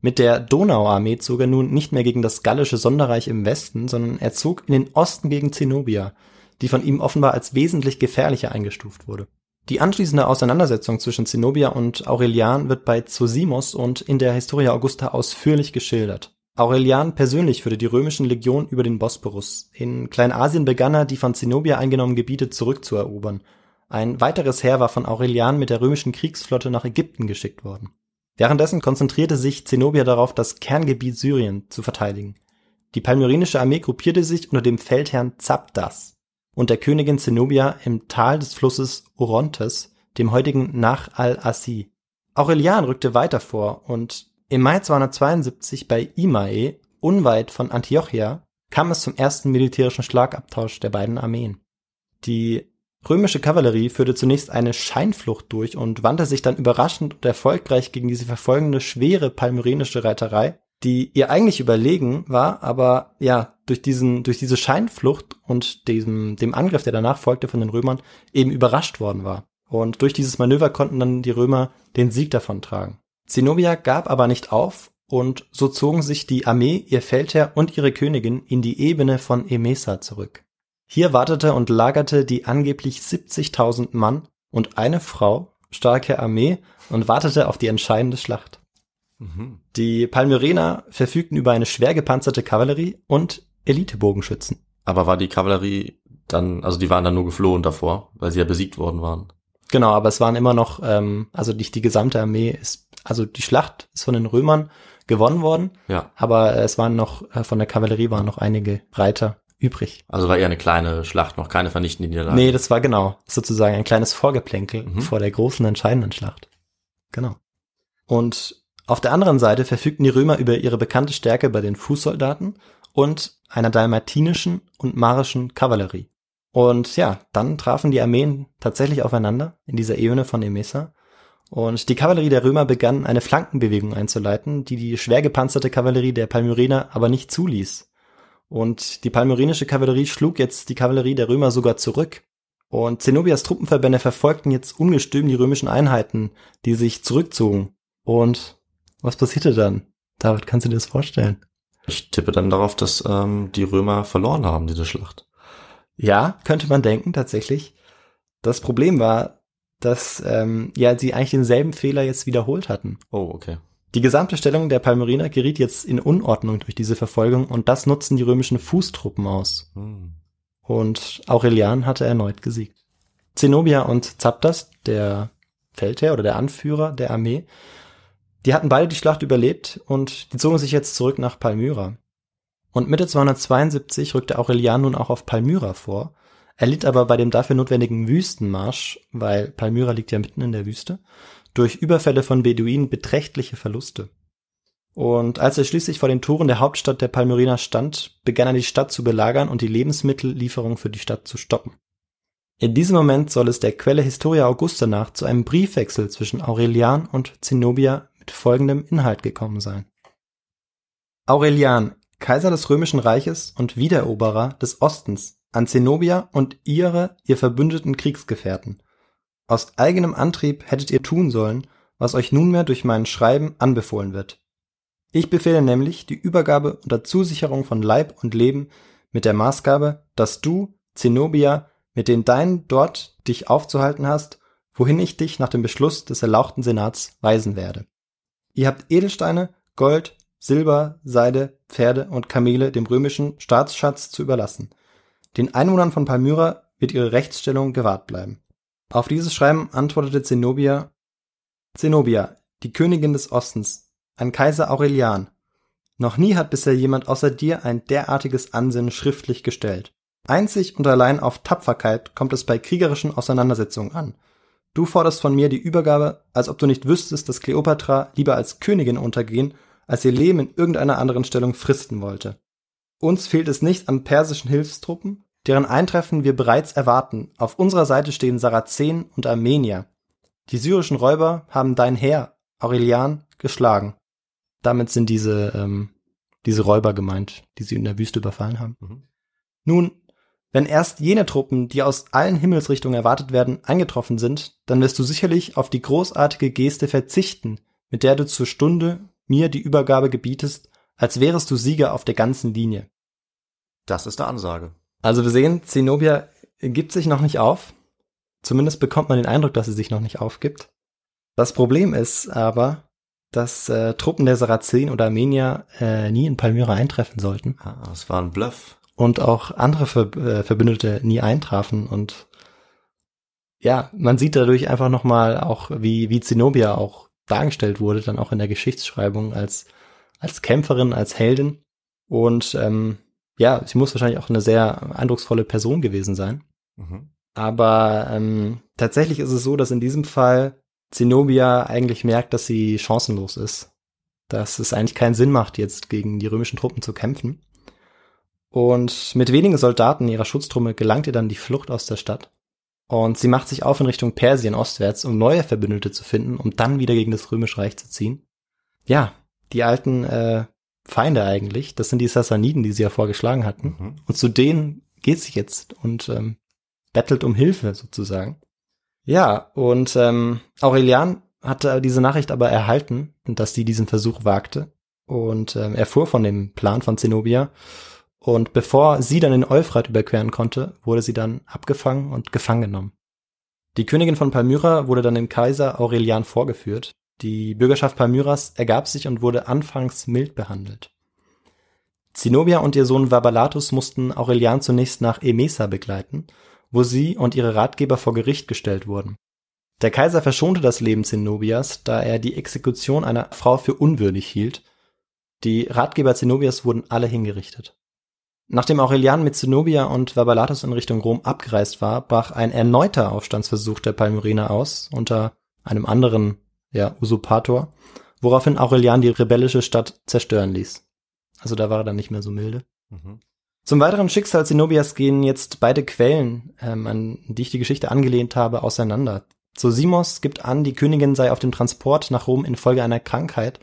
Mit der Donauarmee zog er nun nicht mehr gegen das gallische Sonderreich im Westen, sondern er zog in den Osten gegen Zenobia – die von ihm offenbar als wesentlich gefährlicher eingestuft wurde. Die anschließende Auseinandersetzung zwischen Zenobia und Aurelian wird bei Zosimos und in der Historia Augusta ausführlich geschildert. Aurelian persönlich führte die römischen Legionen über den Bosporus. In Kleinasien begann er, die von Zenobia eingenommenen Gebiete zurückzuerobern. Ein weiteres Heer war von Aurelian mit der römischen Kriegsflotte nach Ägypten geschickt worden. Währenddessen konzentrierte sich Zenobia darauf, das Kerngebiet Syrien zu verteidigen. Die palmyrenische Armee gruppierte sich unter dem Feldherrn Zapdas und der Königin Zenobia im Tal des Flusses Orontes, dem heutigen Nach al-Assi. Aurelian rückte weiter vor und im Mai 272 bei Imae, unweit von Antiochia, kam es zum ersten militärischen Schlagabtausch der beiden Armeen. Die römische Kavallerie führte zunächst eine Scheinflucht durch und wandte sich dann überraschend und erfolgreich gegen diese verfolgende schwere palmyrenische Reiterei die ihr eigentlich überlegen war, aber ja, durch diesen, durch diese Scheinflucht und diesem, dem Angriff, der danach folgte von den Römern, eben überrascht worden war. Und durch dieses Manöver konnten dann die Römer den Sieg davon tragen. Zenobia gab aber nicht auf und so zogen sich die Armee, ihr Feldherr und ihre Königin in die Ebene von Emesa zurück. Hier wartete und lagerte die angeblich 70.000 Mann und eine Frau starke Armee und wartete auf die entscheidende Schlacht. Mhm. Die Palmyrena verfügten über eine schwer gepanzerte Kavallerie und Elite-Bogenschützen. Aber war die Kavallerie dann, also die waren dann nur geflohen davor, weil sie ja besiegt worden waren. Genau, aber es waren immer noch, ähm, also nicht die gesamte Armee ist, also die Schlacht ist von den Römern gewonnen worden. Ja. Aber äh, es waren noch, äh, von der Kavallerie waren noch einige Reiter übrig. Also war eher eine kleine Schlacht, noch keine vernichtende Niederlage. Nee, das war genau, sozusagen ein kleines Vorgeplänkel mhm. vor der großen entscheidenden Schlacht. Genau. Und auf der anderen Seite verfügten die Römer über ihre bekannte Stärke bei den Fußsoldaten und einer dalmatinischen und marischen Kavallerie. Und ja, dann trafen die Armeen tatsächlich aufeinander in dieser Ebene von Emesa. Und die Kavallerie der Römer begann eine Flankenbewegung einzuleiten, die die schwer gepanzerte Kavallerie der Palmyrener aber nicht zuließ. Und die palmyrenische Kavallerie schlug jetzt die Kavallerie der Römer sogar zurück. Und Zenobias Truppenverbände verfolgten jetzt ungestüm die römischen Einheiten, die sich zurückzogen. Und was passierte dann? David, kannst du dir das vorstellen? Ich tippe dann darauf, dass ähm, die Römer verloren haben, diese Schlacht. Ja, könnte man denken, tatsächlich. Das Problem war, dass ähm, ja, sie eigentlich denselben Fehler jetzt wiederholt hatten. Oh, okay. Die gesamte Stellung der Palmeriner geriet jetzt in Unordnung durch diese Verfolgung und das nutzten die römischen Fußtruppen aus. Hm. Und Aurelian hatte erneut gesiegt. Zenobia und Zapdas, der Feldherr oder der Anführer der Armee, die hatten beide die Schlacht überlebt und die zogen sich jetzt zurück nach Palmyra. Und Mitte 272 rückte Aurelian nun auch auf Palmyra vor, er litt aber bei dem dafür notwendigen Wüstenmarsch, weil Palmyra liegt ja mitten in der Wüste, durch Überfälle von Beduinen beträchtliche Verluste. Und als er schließlich vor den Toren der Hauptstadt der Palmyriner stand, begann er die Stadt zu belagern und die Lebensmittellieferung für die Stadt zu stoppen. In diesem Moment soll es der Quelle Historia Augusta nach zu einem Briefwechsel zwischen Aurelian und Zenobia mit folgendem Inhalt gekommen sein. Aurelian, Kaiser des Römischen Reiches und Wiedereroberer des Ostens, an Zenobia und ihre, ihr verbündeten Kriegsgefährten. Aus eigenem Antrieb hättet ihr tun sollen, was euch nunmehr durch mein Schreiben anbefohlen wird. Ich befehle nämlich die Übergabe unter Zusicherung von Leib und Leben mit der Maßgabe, dass du, Zenobia, mit den deinen dort dich aufzuhalten hast, wohin ich dich nach dem Beschluss des erlauchten Senats weisen werde. Ihr habt Edelsteine, Gold, Silber, Seide, Pferde und Kamele dem römischen Staatsschatz zu überlassen. Den Einwohnern von Palmyra wird ihre Rechtsstellung gewahrt bleiben. Auf dieses Schreiben antwortete Zenobia Zenobia, die Königin des Ostens, an Kaiser Aurelian. Noch nie hat bisher jemand außer dir ein derartiges Ansinnen schriftlich gestellt. Einzig und allein auf Tapferkeit kommt es bei kriegerischen Auseinandersetzungen an. Du forderst von mir die Übergabe, als ob du nicht wüsstest, dass Kleopatra lieber als Königin untergehen, als ihr Leben in irgendeiner anderen Stellung fristen wollte. Uns fehlt es nicht an persischen Hilfstruppen, deren Eintreffen wir bereits erwarten. Auf unserer Seite stehen Sarazenen und Armenier. Die syrischen Räuber haben dein Heer, Aurelian, geschlagen. Damit sind diese, ähm, diese Räuber gemeint, die sie in der Wüste überfallen haben. Mhm. Nun, wenn erst jene Truppen, die aus allen Himmelsrichtungen erwartet werden, eingetroffen sind, dann wirst du sicherlich auf die großartige Geste verzichten, mit der du zur Stunde mir die Übergabe gebietest, als wärest du Sieger auf der ganzen Linie. Das ist eine Ansage. Also wir sehen, Zenobia gibt sich noch nicht auf. Zumindest bekommt man den Eindruck, dass sie sich noch nicht aufgibt. Das Problem ist aber, dass äh, Truppen der Sarazen oder Armenier äh, nie in Palmyra eintreffen sollten. Ah, es war ein Bluff und auch andere Ver äh, Verbündete nie eintrafen und ja, man sieht dadurch einfach nochmal auch, wie, wie Zenobia auch dargestellt wurde, dann auch in der Geschichtsschreibung als, als Kämpferin, als Heldin. Und ähm, ja, sie muss wahrscheinlich auch eine sehr eindrucksvolle Person gewesen sein. Mhm. Aber ähm, tatsächlich ist es so, dass in diesem Fall Zenobia eigentlich merkt, dass sie chancenlos ist. Dass es eigentlich keinen Sinn macht, jetzt gegen die römischen Truppen zu kämpfen. Und mit wenigen Soldaten ihrer Schutztruppe gelangt ihr dann die Flucht aus der Stadt. Und sie macht sich auf in Richtung Persien ostwärts, um neue Verbündete zu finden, um dann wieder gegen das Römische Reich zu ziehen. Ja, die alten äh, Feinde eigentlich, das sind die Sassaniden, die sie ja vorgeschlagen hatten. Mhm. Und zu denen geht sie jetzt und ähm, bettelt um Hilfe sozusagen. Ja, und ähm, Aurelian hatte diese Nachricht aber erhalten, dass sie diesen Versuch wagte und ähm, erfuhr von dem Plan von Zenobia und bevor sie dann den Euphrat überqueren konnte, wurde sie dann abgefangen und gefangen genommen. Die Königin von Palmyra wurde dann dem Kaiser Aurelian vorgeführt. Die Bürgerschaft Palmyras ergab sich und wurde anfangs mild behandelt. Zinobia und ihr Sohn Vabalatus mussten Aurelian zunächst nach Emesa begleiten, wo sie und ihre Ratgeber vor Gericht gestellt wurden. Der Kaiser verschonte das Leben Zinobias, da er die Exekution einer Frau für unwürdig hielt. Die Ratgeber Zinobias wurden alle hingerichtet. Nachdem Aurelian mit Zenobia und Vabalatus in Richtung Rom abgereist war, brach ein erneuter Aufstandsversuch der Palmyriner aus, unter einem anderen, ja, Usurpator, woraufhin Aurelian die rebellische Stadt zerstören ließ. Also da war er dann nicht mehr so milde. Mhm. Zum weiteren Schicksal Zenobias gehen jetzt beide Quellen, ähm, an die ich die Geschichte angelehnt habe, auseinander. So Simos gibt an, die Königin sei auf dem Transport nach Rom infolge einer Krankheit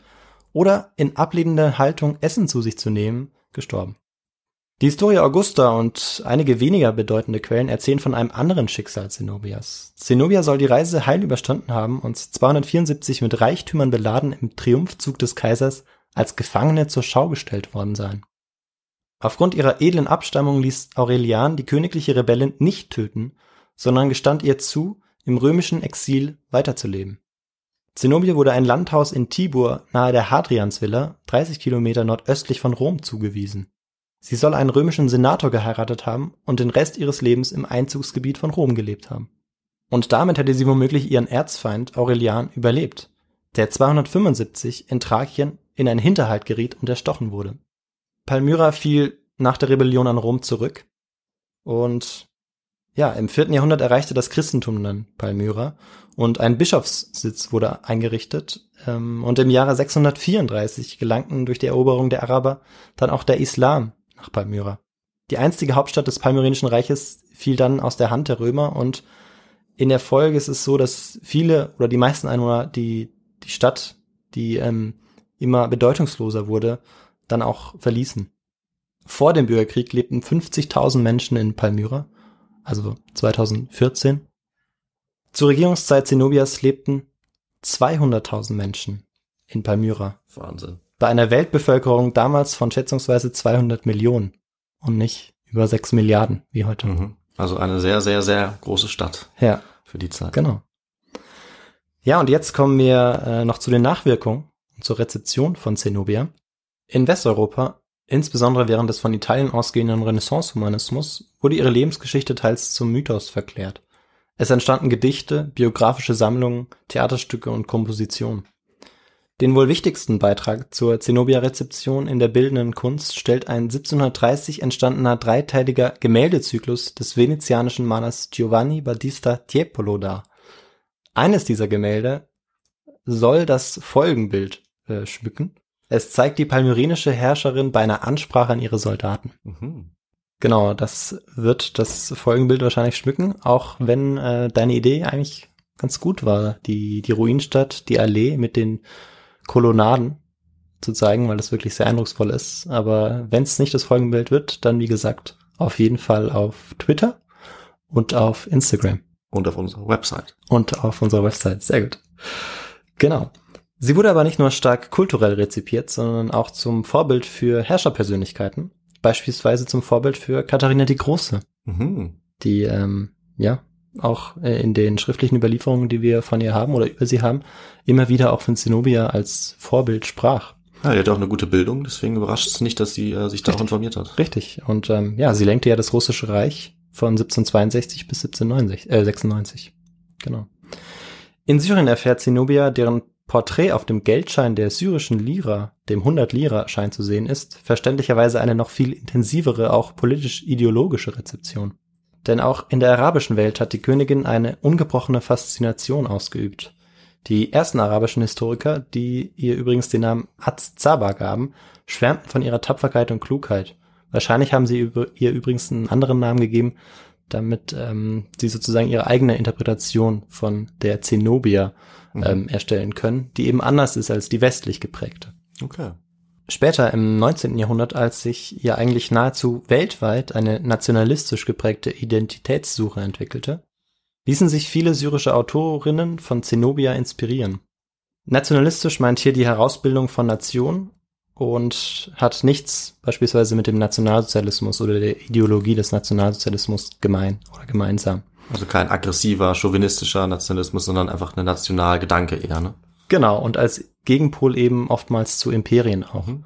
oder in ablehnender Haltung Essen zu sich zu nehmen gestorben. Die Historie Augusta und einige weniger bedeutende Quellen erzählen von einem anderen Schicksal Zenobias. Zenobia soll die Reise heil überstanden haben und 274 mit Reichtümern beladen im Triumphzug des Kaisers als Gefangene zur Schau gestellt worden sein. Aufgrund ihrer edlen Abstammung ließ Aurelian die königliche Rebellin nicht töten, sondern gestand ihr zu, im römischen Exil weiterzuleben. Zenobia wurde ein Landhaus in Tibur nahe der Hadriansvilla, 30 Kilometer nordöstlich von Rom, zugewiesen. Sie soll einen römischen Senator geheiratet haben und den Rest ihres Lebens im Einzugsgebiet von Rom gelebt haben. Und damit hätte sie womöglich ihren Erzfeind Aurelian überlebt, der 275 in Thrakien in einen Hinterhalt geriet und erstochen wurde. Palmyra fiel nach der Rebellion an Rom zurück und ja, im vierten Jahrhundert erreichte das Christentum dann Palmyra und ein Bischofssitz wurde eingerichtet ähm, und im Jahre 634 gelangten durch die Eroberung der Araber dann auch der Islam nach Palmyra. Die einstige Hauptstadt des Palmyrenischen Reiches fiel dann aus der Hand der Römer und in der Folge ist es so, dass viele oder die meisten Einwohner die, die Stadt, die ähm, immer bedeutungsloser wurde, dann auch verließen. Vor dem Bürgerkrieg lebten 50.000 Menschen in Palmyra, also 2014. Zur Regierungszeit Zenobias lebten 200.000 Menschen in Palmyra. Wahnsinn. Bei einer Weltbevölkerung damals von schätzungsweise 200 Millionen und nicht über 6 Milliarden wie heute. Mhm. Also eine sehr, sehr, sehr große Stadt. Ja. Für die Zeit. Genau. Ja, und jetzt kommen wir äh, noch zu den Nachwirkungen und zur Rezeption von Zenobia. In Westeuropa, insbesondere während des von Italien ausgehenden Renaissance-Humanismus, wurde ihre Lebensgeschichte teils zum Mythos verklärt. Es entstanden Gedichte, biografische Sammlungen, Theaterstücke und Kompositionen. Den wohl wichtigsten Beitrag zur Zenobia-Rezeption in der bildenden Kunst stellt ein 1730 entstandener dreiteiliger Gemäldezyklus des venezianischen Malers Giovanni Battista Tiepolo dar. Eines dieser Gemälde soll das Folgenbild äh, schmücken. Es zeigt die palmyrenische Herrscherin bei einer Ansprache an ihre Soldaten. Mhm. Genau, das wird das Folgenbild wahrscheinlich schmücken, auch wenn äh, deine Idee eigentlich ganz gut war. Die, die Ruinenstadt, die Allee mit den Kolonnaden zu zeigen, weil das wirklich sehr eindrucksvoll ist. Aber wenn es nicht das Folgenbild wird, dann wie gesagt, auf jeden Fall auf Twitter und auf Instagram. Und auf unserer Website. Und auf unserer Website, sehr gut. Genau. Sie wurde aber nicht nur stark kulturell rezipiert, sondern auch zum Vorbild für Herrscherpersönlichkeiten. Beispielsweise zum Vorbild für Katharina die Große. Mhm. Die, ähm, ja, auch äh, in den schriftlichen Überlieferungen, die wir von ihr haben oder über sie haben, immer wieder auch von Zenobia als Vorbild sprach. Ja, die hat auch eine gute Bildung, deswegen überrascht es nicht, dass sie äh, sich da auch informiert hat. Richtig. Und ähm, ja, sie lenkte ja das russische Reich von 1762 bis 1796, äh, 96. Genau. In Syrien erfährt Zenobia, deren Porträt auf dem Geldschein der syrischen Lira, dem 100-Lira-Schein zu sehen ist, verständlicherweise eine noch viel intensivere, auch politisch-ideologische Rezeption. Denn auch in der arabischen Welt hat die Königin eine ungebrochene Faszination ausgeübt. Die ersten arabischen Historiker, die ihr übrigens den Namen az-Zaba gaben, schwärmten von ihrer Tapferkeit und Klugheit. Wahrscheinlich haben sie ihr übrigens einen anderen Namen gegeben, damit ähm, sie sozusagen ihre eigene Interpretation von der Zenobia mhm. ähm, mhm. erstellen können, die eben anders ist als die westlich geprägte. Okay später im 19. Jahrhundert, als sich ja eigentlich nahezu weltweit eine nationalistisch geprägte Identitätssuche entwickelte, ließen sich viele syrische Autorinnen von Zenobia inspirieren. Nationalistisch meint hier die Herausbildung von Nationen und hat nichts beispielsweise mit dem Nationalsozialismus oder der Ideologie des Nationalsozialismus gemein oder gemeinsam. Also kein aggressiver, chauvinistischer Nationalismus, sondern einfach eine Nationalgedanke eher, ne? Genau, und als Gegenpol eben oftmals zu Imperien auch. Mhm.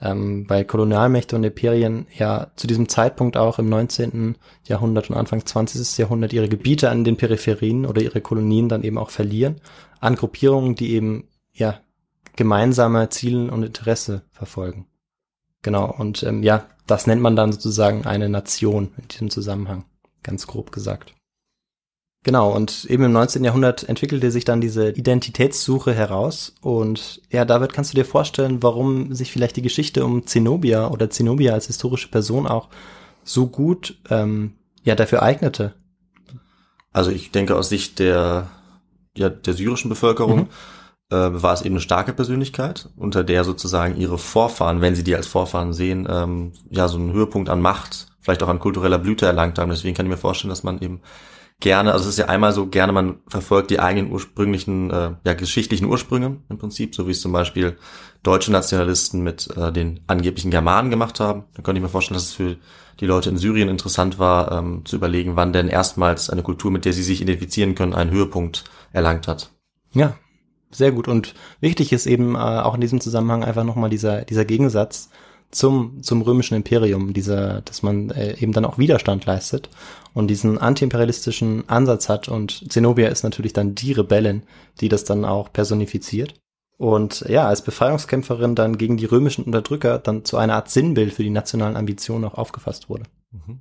Ähm, weil Kolonialmächte und Imperien ja zu diesem Zeitpunkt auch im 19. Jahrhundert und Anfang 20. Jahrhundert ihre Gebiete an den Peripherien oder ihre Kolonien dann eben auch verlieren an Gruppierungen, die eben ja gemeinsame Zielen und Interesse verfolgen. Genau, und ähm, ja, das nennt man dann sozusagen eine Nation in diesem Zusammenhang, ganz grob gesagt. Genau, und eben im 19. Jahrhundert entwickelte sich dann diese Identitätssuche heraus. Und ja, David, kannst du dir vorstellen, warum sich vielleicht die Geschichte um Zenobia oder Zenobia als historische Person auch so gut ähm, ja dafür eignete? Also ich denke aus Sicht der, ja, der syrischen Bevölkerung mhm. äh, war es eben eine starke Persönlichkeit, unter der sozusagen ihre Vorfahren, wenn sie die als Vorfahren sehen, ähm, ja so einen Höhepunkt an Macht, vielleicht auch an kultureller Blüte erlangt haben. Deswegen kann ich mir vorstellen, dass man eben gerne, also es ist ja einmal so gerne, man verfolgt die eigenen ursprünglichen, äh, ja, geschichtlichen Ursprünge im Prinzip, so wie es zum Beispiel deutsche Nationalisten mit äh, den angeblichen Germanen gemacht haben. Da könnte ich mir vorstellen, dass es für die Leute in Syrien interessant war, ähm, zu überlegen, wann denn erstmals eine Kultur, mit der sie sich identifizieren können, einen Höhepunkt erlangt hat. Ja, sehr gut. Und wichtig ist eben äh, auch in diesem Zusammenhang einfach nochmal dieser, dieser Gegensatz zum, zum römischen Imperium, diese, dass man äh, eben dann auch Widerstand leistet und diesen antiimperialistischen Ansatz hat. Und Zenobia ist natürlich dann die Rebellin, die das dann auch personifiziert. Und ja, als Befreiungskämpferin dann gegen die römischen Unterdrücker dann zu einer Art Sinnbild für die nationalen Ambitionen auch aufgefasst wurde. Mhm.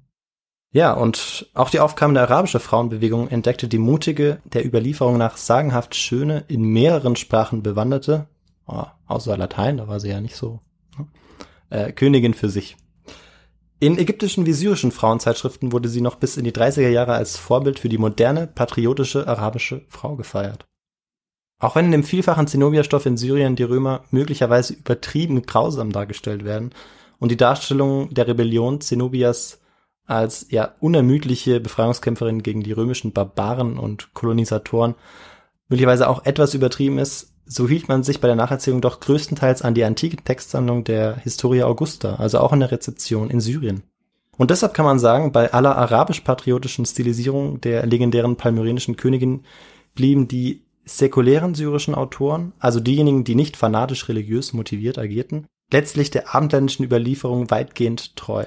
Ja, und auch die der arabischen Frauenbewegung entdeckte die mutige, der Überlieferung nach sagenhaft schöne, in mehreren Sprachen bewanderte, oh, außer Latein, da war sie ja nicht so äh, Königin für sich. In ägyptischen wie syrischen Frauenzeitschriften wurde sie noch bis in die 30er Jahre als Vorbild für die moderne, patriotische arabische Frau gefeiert. Auch wenn in dem vielfachen Zenobia-Stoff in Syrien die Römer möglicherweise übertrieben grausam dargestellt werden und die Darstellung der Rebellion Zenobias als ja unermüdliche Befreiungskämpferin gegen die römischen Barbaren und Kolonisatoren möglicherweise auch etwas übertrieben ist, so hielt man sich bei der Nacherzählung doch größtenteils an die antike Textsammlung der Historia Augusta, also auch in der Rezeption in Syrien. Und deshalb kann man sagen, bei aller arabisch-patriotischen Stilisierung der legendären palmyrenischen Königin blieben die säkulären syrischen Autoren, also diejenigen, die nicht fanatisch religiös motiviert agierten, letztlich der abendländischen Überlieferung weitgehend treu.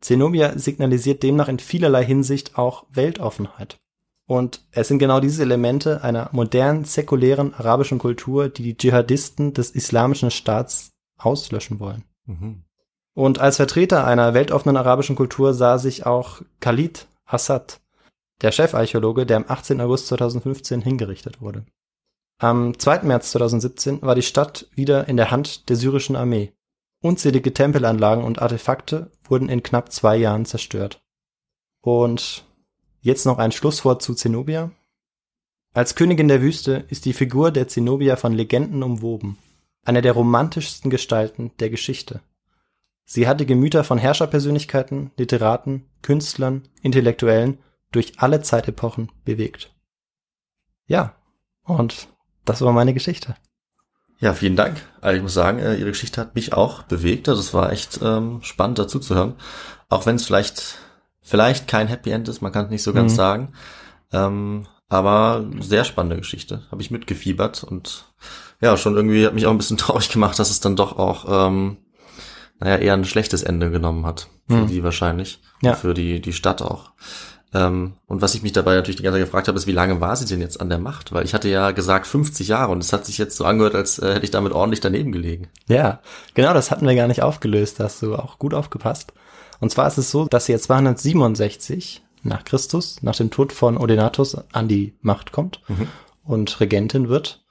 Zenobia signalisiert demnach in vielerlei Hinsicht auch Weltoffenheit. Und es sind genau diese Elemente einer modernen, säkulären arabischen Kultur, die die Dschihadisten des islamischen Staats auslöschen wollen. Mhm. Und als Vertreter einer weltoffenen arabischen Kultur sah sich auch Khalid Hassad, der Chefarchäologe, der am 18. August 2015 hingerichtet wurde. Am 2. März 2017 war die Stadt wieder in der Hand der syrischen Armee. Unzählige Tempelanlagen und Artefakte wurden in knapp zwei Jahren zerstört. Und Jetzt noch ein Schlusswort zu Zenobia. Als Königin der Wüste ist die Figur der Zenobia von Legenden umwoben, einer der romantischsten Gestalten der Geschichte. Sie hat die Gemüter von Herrscherpersönlichkeiten, Literaten, Künstlern, Intellektuellen durch alle Zeitepochen bewegt. Ja, und das war meine Geschichte. Ja, vielen Dank. Also ich muss sagen, äh, Ihre Geschichte hat mich auch bewegt. Das also war echt ähm, spannend dazu zu hören. Auch wenn es vielleicht vielleicht kein Happy End ist, man kann es nicht so ganz mhm. sagen. Ähm, aber sehr spannende Geschichte. Habe ich mitgefiebert und ja, schon irgendwie hat mich auch ein bisschen traurig gemacht, dass es dann doch auch, ähm, naja, eher ein schlechtes Ende genommen hat. Für mhm. die wahrscheinlich. Ja. Für die, die Stadt auch. Ähm, und was ich mich dabei natürlich die ganze Zeit gefragt habe, ist, wie lange war sie denn jetzt an der Macht? Weil ich hatte ja gesagt 50 Jahre und es hat sich jetzt so angehört, als äh, hätte ich damit ordentlich daneben gelegen. Ja, genau, das hatten wir gar nicht aufgelöst. Da hast du auch gut aufgepasst. Und zwar ist es so, dass jetzt 267 nach Christus, nach dem Tod von Odenatus, an die Macht kommt mhm. und Regentin wird.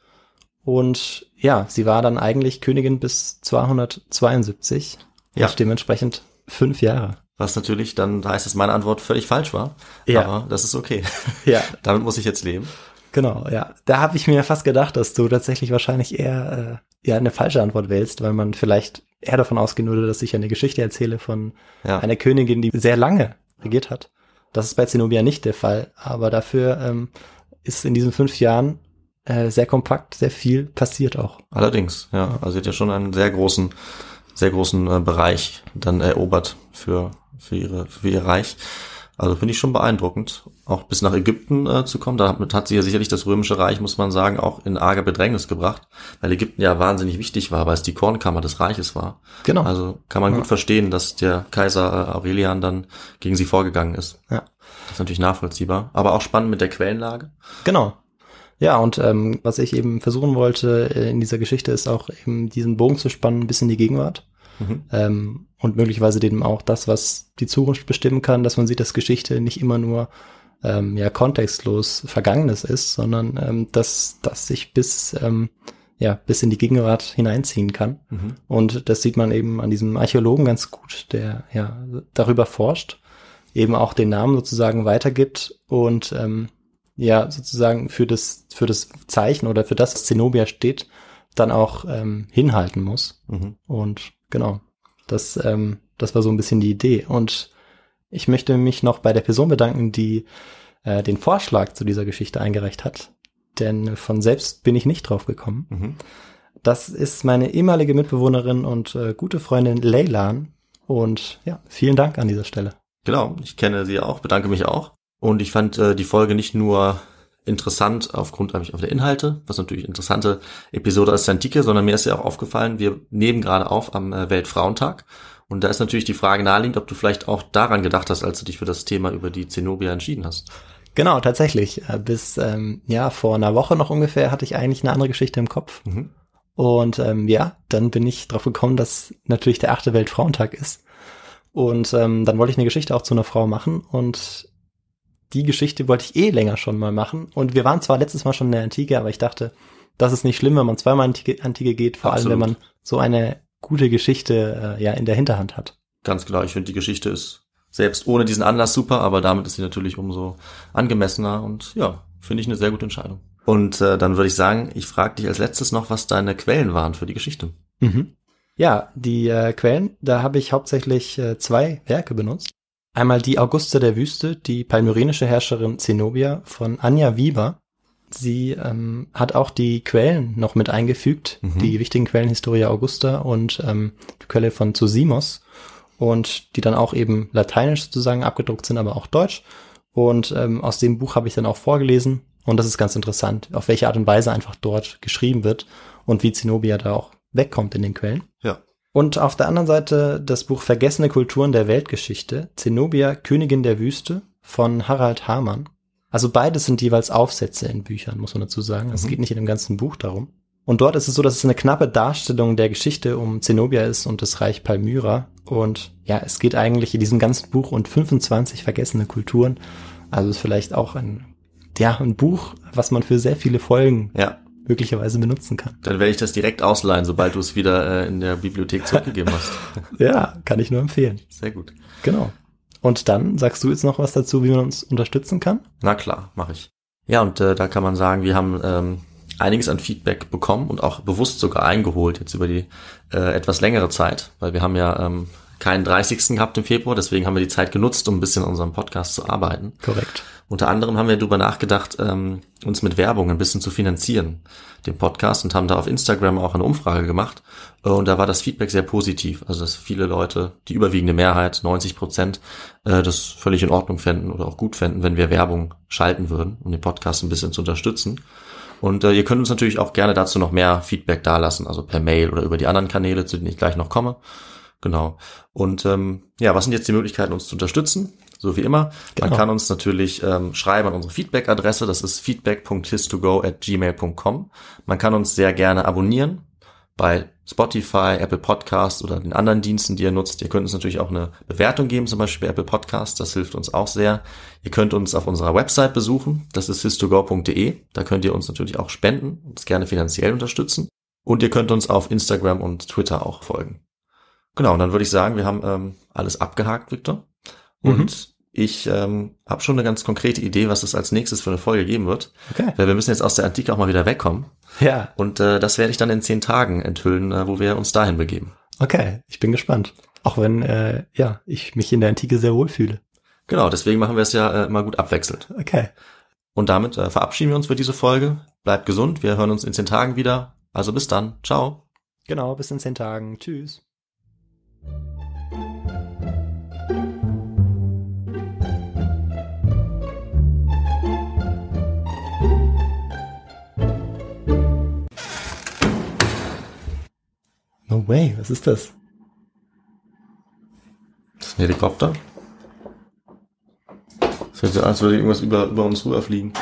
Und ja, sie war dann eigentlich Königin bis 272 ja. und dementsprechend fünf Jahre. Was natürlich dann heißt, dass meine Antwort völlig falsch war. Ja. Aber das ist okay. Ja. Damit muss ich jetzt leben. Genau, ja. Da habe ich mir fast gedacht, dass du tatsächlich wahrscheinlich eher äh, ja eine falsche Antwort wählst, weil man vielleicht er davon ausgehen würde, dass ich eine Geschichte erzähle von ja. einer Königin, die sehr lange regiert hat. Das ist bei Zenobia nicht der Fall, aber dafür ähm, ist in diesen fünf Jahren äh, sehr kompakt, sehr viel passiert auch. Allerdings, ja. Also sie hat ja schon einen sehr großen, sehr großen äh, Bereich dann erobert für, für, ihre, für ihr Reich. Also finde ich schon beeindruckend, auch bis nach Ägypten äh, zu kommen. Damit hat sie ja sicherlich das Römische Reich, muss man sagen, auch in arger Bedrängnis gebracht, weil Ägypten ja wahnsinnig wichtig war, weil es die Kornkammer des Reiches war. Genau. Also kann man ja. gut verstehen, dass der Kaiser äh, Aurelian dann gegen sie vorgegangen ist. Ja. Das ist natürlich nachvollziehbar, aber auch spannend mit der Quellenlage. Genau. Ja, und ähm, was ich eben versuchen wollte äh, in dieser Geschichte ist auch eben diesen Bogen zu spannen bis in die Gegenwart. Mhm. Ähm, und möglicherweise dem auch das, was die Zukunft bestimmen kann, dass man sieht, dass Geschichte nicht immer nur ähm, ja kontextlos Vergangenes ist, sondern ähm, dass das sich bis ähm, ja bis in die Gegenwart hineinziehen kann. Mhm. Und das sieht man eben an diesem Archäologen ganz gut, der ja darüber forscht, eben auch den Namen sozusagen weitergibt und ähm, ja sozusagen für das für das Zeichen oder für das was Zenobia steht, dann auch ähm, hinhalten muss. Mhm. Und genau. Das, ähm, das war so ein bisschen die Idee. Und ich möchte mich noch bei der Person bedanken, die äh, den Vorschlag zu dieser Geschichte eingereicht hat. Denn von selbst bin ich nicht drauf gekommen. Mhm. Das ist meine ehemalige Mitbewohnerin und äh, gute Freundin Leylan. Und ja, vielen Dank an dieser Stelle. Genau, ich kenne sie auch, bedanke mich auch. Und ich fand äh, die Folge nicht nur interessant aufgrund auf der Inhalte, was natürlich interessante Episode als Antike, sondern mir ist ja auch aufgefallen, wir nehmen gerade auf am äh, Weltfrauentag. Und da ist natürlich die Frage naheliegend, ob du vielleicht auch daran gedacht hast, als du dich für das Thema über die Zenobia entschieden hast. Genau, tatsächlich. Äh, bis ähm, ja vor einer Woche noch ungefähr hatte ich eigentlich eine andere Geschichte im Kopf. Mhm. Und ähm, ja, dann bin ich drauf gekommen, dass natürlich der achte Weltfrauentag ist. Und ähm, dann wollte ich eine Geschichte auch zu einer Frau machen und die Geschichte wollte ich eh länger schon mal machen. Und wir waren zwar letztes Mal schon in der Antike, aber ich dachte, das ist nicht schlimm, wenn man zweimal in die Antike geht, vor Absolut. allem wenn man so eine gute Geschichte äh, ja in der Hinterhand hat. Ganz klar, ich finde die Geschichte ist selbst ohne diesen Anlass super, aber damit ist sie natürlich umso angemessener und ja, finde ich eine sehr gute Entscheidung. Und äh, dann würde ich sagen, ich frage dich als letztes noch, was deine Quellen waren für die Geschichte. Mhm. Ja, die äh, Quellen, da habe ich hauptsächlich äh, zwei Werke benutzt. Einmal die Augusta der Wüste, die palmyrenische Herrscherin Zenobia von Anja Wieber. Sie ähm, hat auch die Quellen noch mit eingefügt, mhm. die wichtigen Quellen Historia Augusta und ähm, die Quelle von Zosimos und die dann auch eben lateinisch sozusagen abgedruckt sind, aber auch deutsch. Und ähm, aus dem Buch habe ich dann auch vorgelesen und das ist ganz interessant, auf welche Art und Weise einfach dort geschrieben wird und wie Zenobia da auch wegkommt in den Quellen. Ja. Und auf der anderen Seite das Buch Vergessene Kulturen der Weltgeschichte, Zenobia, Königin der Wüste von Harald Hamann. Also beides sind jeweils Aufsätze in Büchern, muss man dazu sagen. Es mhm. geht nicht in dem ganzen Buch darum. Und dort ist es so, dass es eine knappe Darstellung der Geschichte um Zenobia ist und das Reich Palmyra. Und ja, es geht eigentlich in diesem ganzen Buch um 25 vergessene Kulturen. Also ist vielleicht auch ein, ja, ein Buch, was man für sehr viele Folgen ja möglicherweise benutzen kann. Dann werde ich das direkt ausleihen, sobald du es wieder äh, in der Bibliothek zurückgegeben hast. ja, kann ich nur empfehlen. Sehr gut. Genau. Und dann sagst du jetzt noch was dazu, wie man uns unterstützen kann? Na klar, mache ich. Ja, und äh, da kann man sagen, wir haben ähm, einiges an Feedback bekommen und auch bewusst sogar eingeholt jetzt über die äh, etwas längere Zeit, weil wir haben ja ähm, keinen 30. gehabt im Februar, deswegen haben wir die Zeit genutzt, um ein bisschen an unserem Podcast zu arbeiten. Korrekt. Unter anderem haben wir darüber nachgedacht, ähm, uns mit Werbung ein bisschen zu finanzieren, den Podcast, und haben da auf Instagram auch eine Umfrage gemacht. Äh, und da war das Feedback sehr positiv. Also, dass viele Leute, die überwiegende Mehrheit, 90 Prozent, äh, das völlig in Ordnung fänden oder auch gut fänden, wenn wir Werbung schalten würden, um den Podcast ein bisschen zu unterstützen. Und äh, ihr könnt uns natürlich auch gerne dazu noch mehr Feedback dalassen, also per Mail oder über die anderen Kanäle, zu denen ich gleich noch komme. Genau. Und ähm, ja, was sind jetzt die Möglichkeiten, uns zu unterstützen? So wie immer. Genau. Man kann uns natürlich ähm, schreiben an unsere Feedback-Adresse. Das ist feedback.histogo at gmail.com. Man kann uns sehr gerne abonnieren bei Spotify, Apple Podcasts oder den anderen Diensten, die ihr nutzt. Ihr könnt uns natürlich auch eine Bewertung geben, zum Beispiel bei Apple Podcasts. Das hilft uns auch sehr. Ihr könnt uns auf unserer Website besuchen. Das ist histogo.de. Da könnt ihr uns natürlich auch spenden, und uns gerne finanziell unterstützen. Und ihr könnt uns auf Instagram und Twitter auch folgen. Genau, und dann würde ich sagen, wir haben ähm, alles abgehakt, Victor. Mhm. Und mhm. ich ähm, habe schon eine ganz konkrete Idee, was es als nächstes für eine Folge geben wird. Okay. Weil wir müssen jetzt aus der Antike auch mal wieder wegkommen. Ja. Und äh, das werde ich dann in zehn Tagen enthüllen, äh, wo wir uns dahin begeben. Okay, ich bin gespannt. Auch wenn, äh, ja, ich mich in der Antike sehr wohl fühle. Genau, deswegen machen wir es ja äh, immer gut abwechselnd. Okay. Und damit äh, verabschieden wir uns für diese Folge. Bleibt gesund, wir hören uns in zehn Tagen wieder. Also bis dann. Ciao. Genau, bis in zehn Tagen. Tschüss. No way, was ist das? Das ist ein Helikopter. Das hört sich an, als würde irgendwas über, über uns rüberfliegen.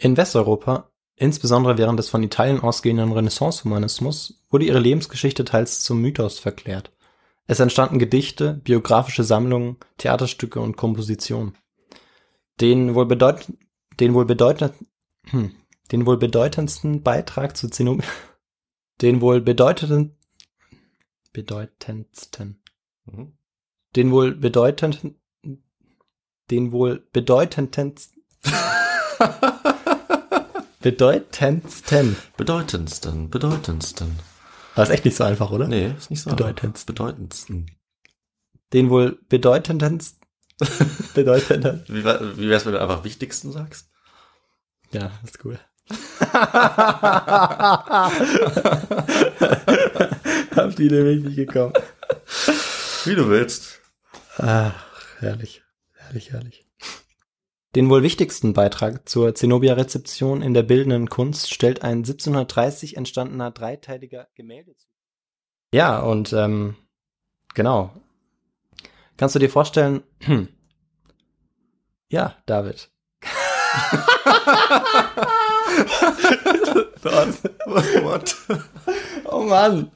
In Westeuropa Insbesondere während des von Italien ausgehenden Renaissance-Humanismus wurde ihre Lebensgeschichte teils zum Mythos verklärt. Es entstanden Gedichte, biografische Sammlungen, Theaterstücke und Kompositionen. Den wohl, bedeut den wohl, bedeutend hm, den wohl bedeutendsten Beitrag zu Zenobia den wohl bedeutenden bedeutendsten mhm. den wohl bedeutenden den wohl bedeutendsten Bedeutendsten. Bedeutendsten, bedeutendsten. Das ist echt nicht so einfach, oder? Nee, ist nicht so einfach. Bedeutendsten. Den wohl bedeutendsten. bedeutendsten. Wie, wie wär's, wenn du einfach wichtigsten sagst? Ja, ist cool. Auf die Idee bin nicht gekommen. Wie du willst. Ach, herrlich. Herrlich, herrlich. Den wohl wichtigsten Beitrag zur Zenobia-Rezeption in der bildenden Kunst stellt ein 1730 entstandener dreiteiliger Gemäldezug. Ja, und ähm, genau. Kannst du dir vorstellen? ja, David. Oh Mann.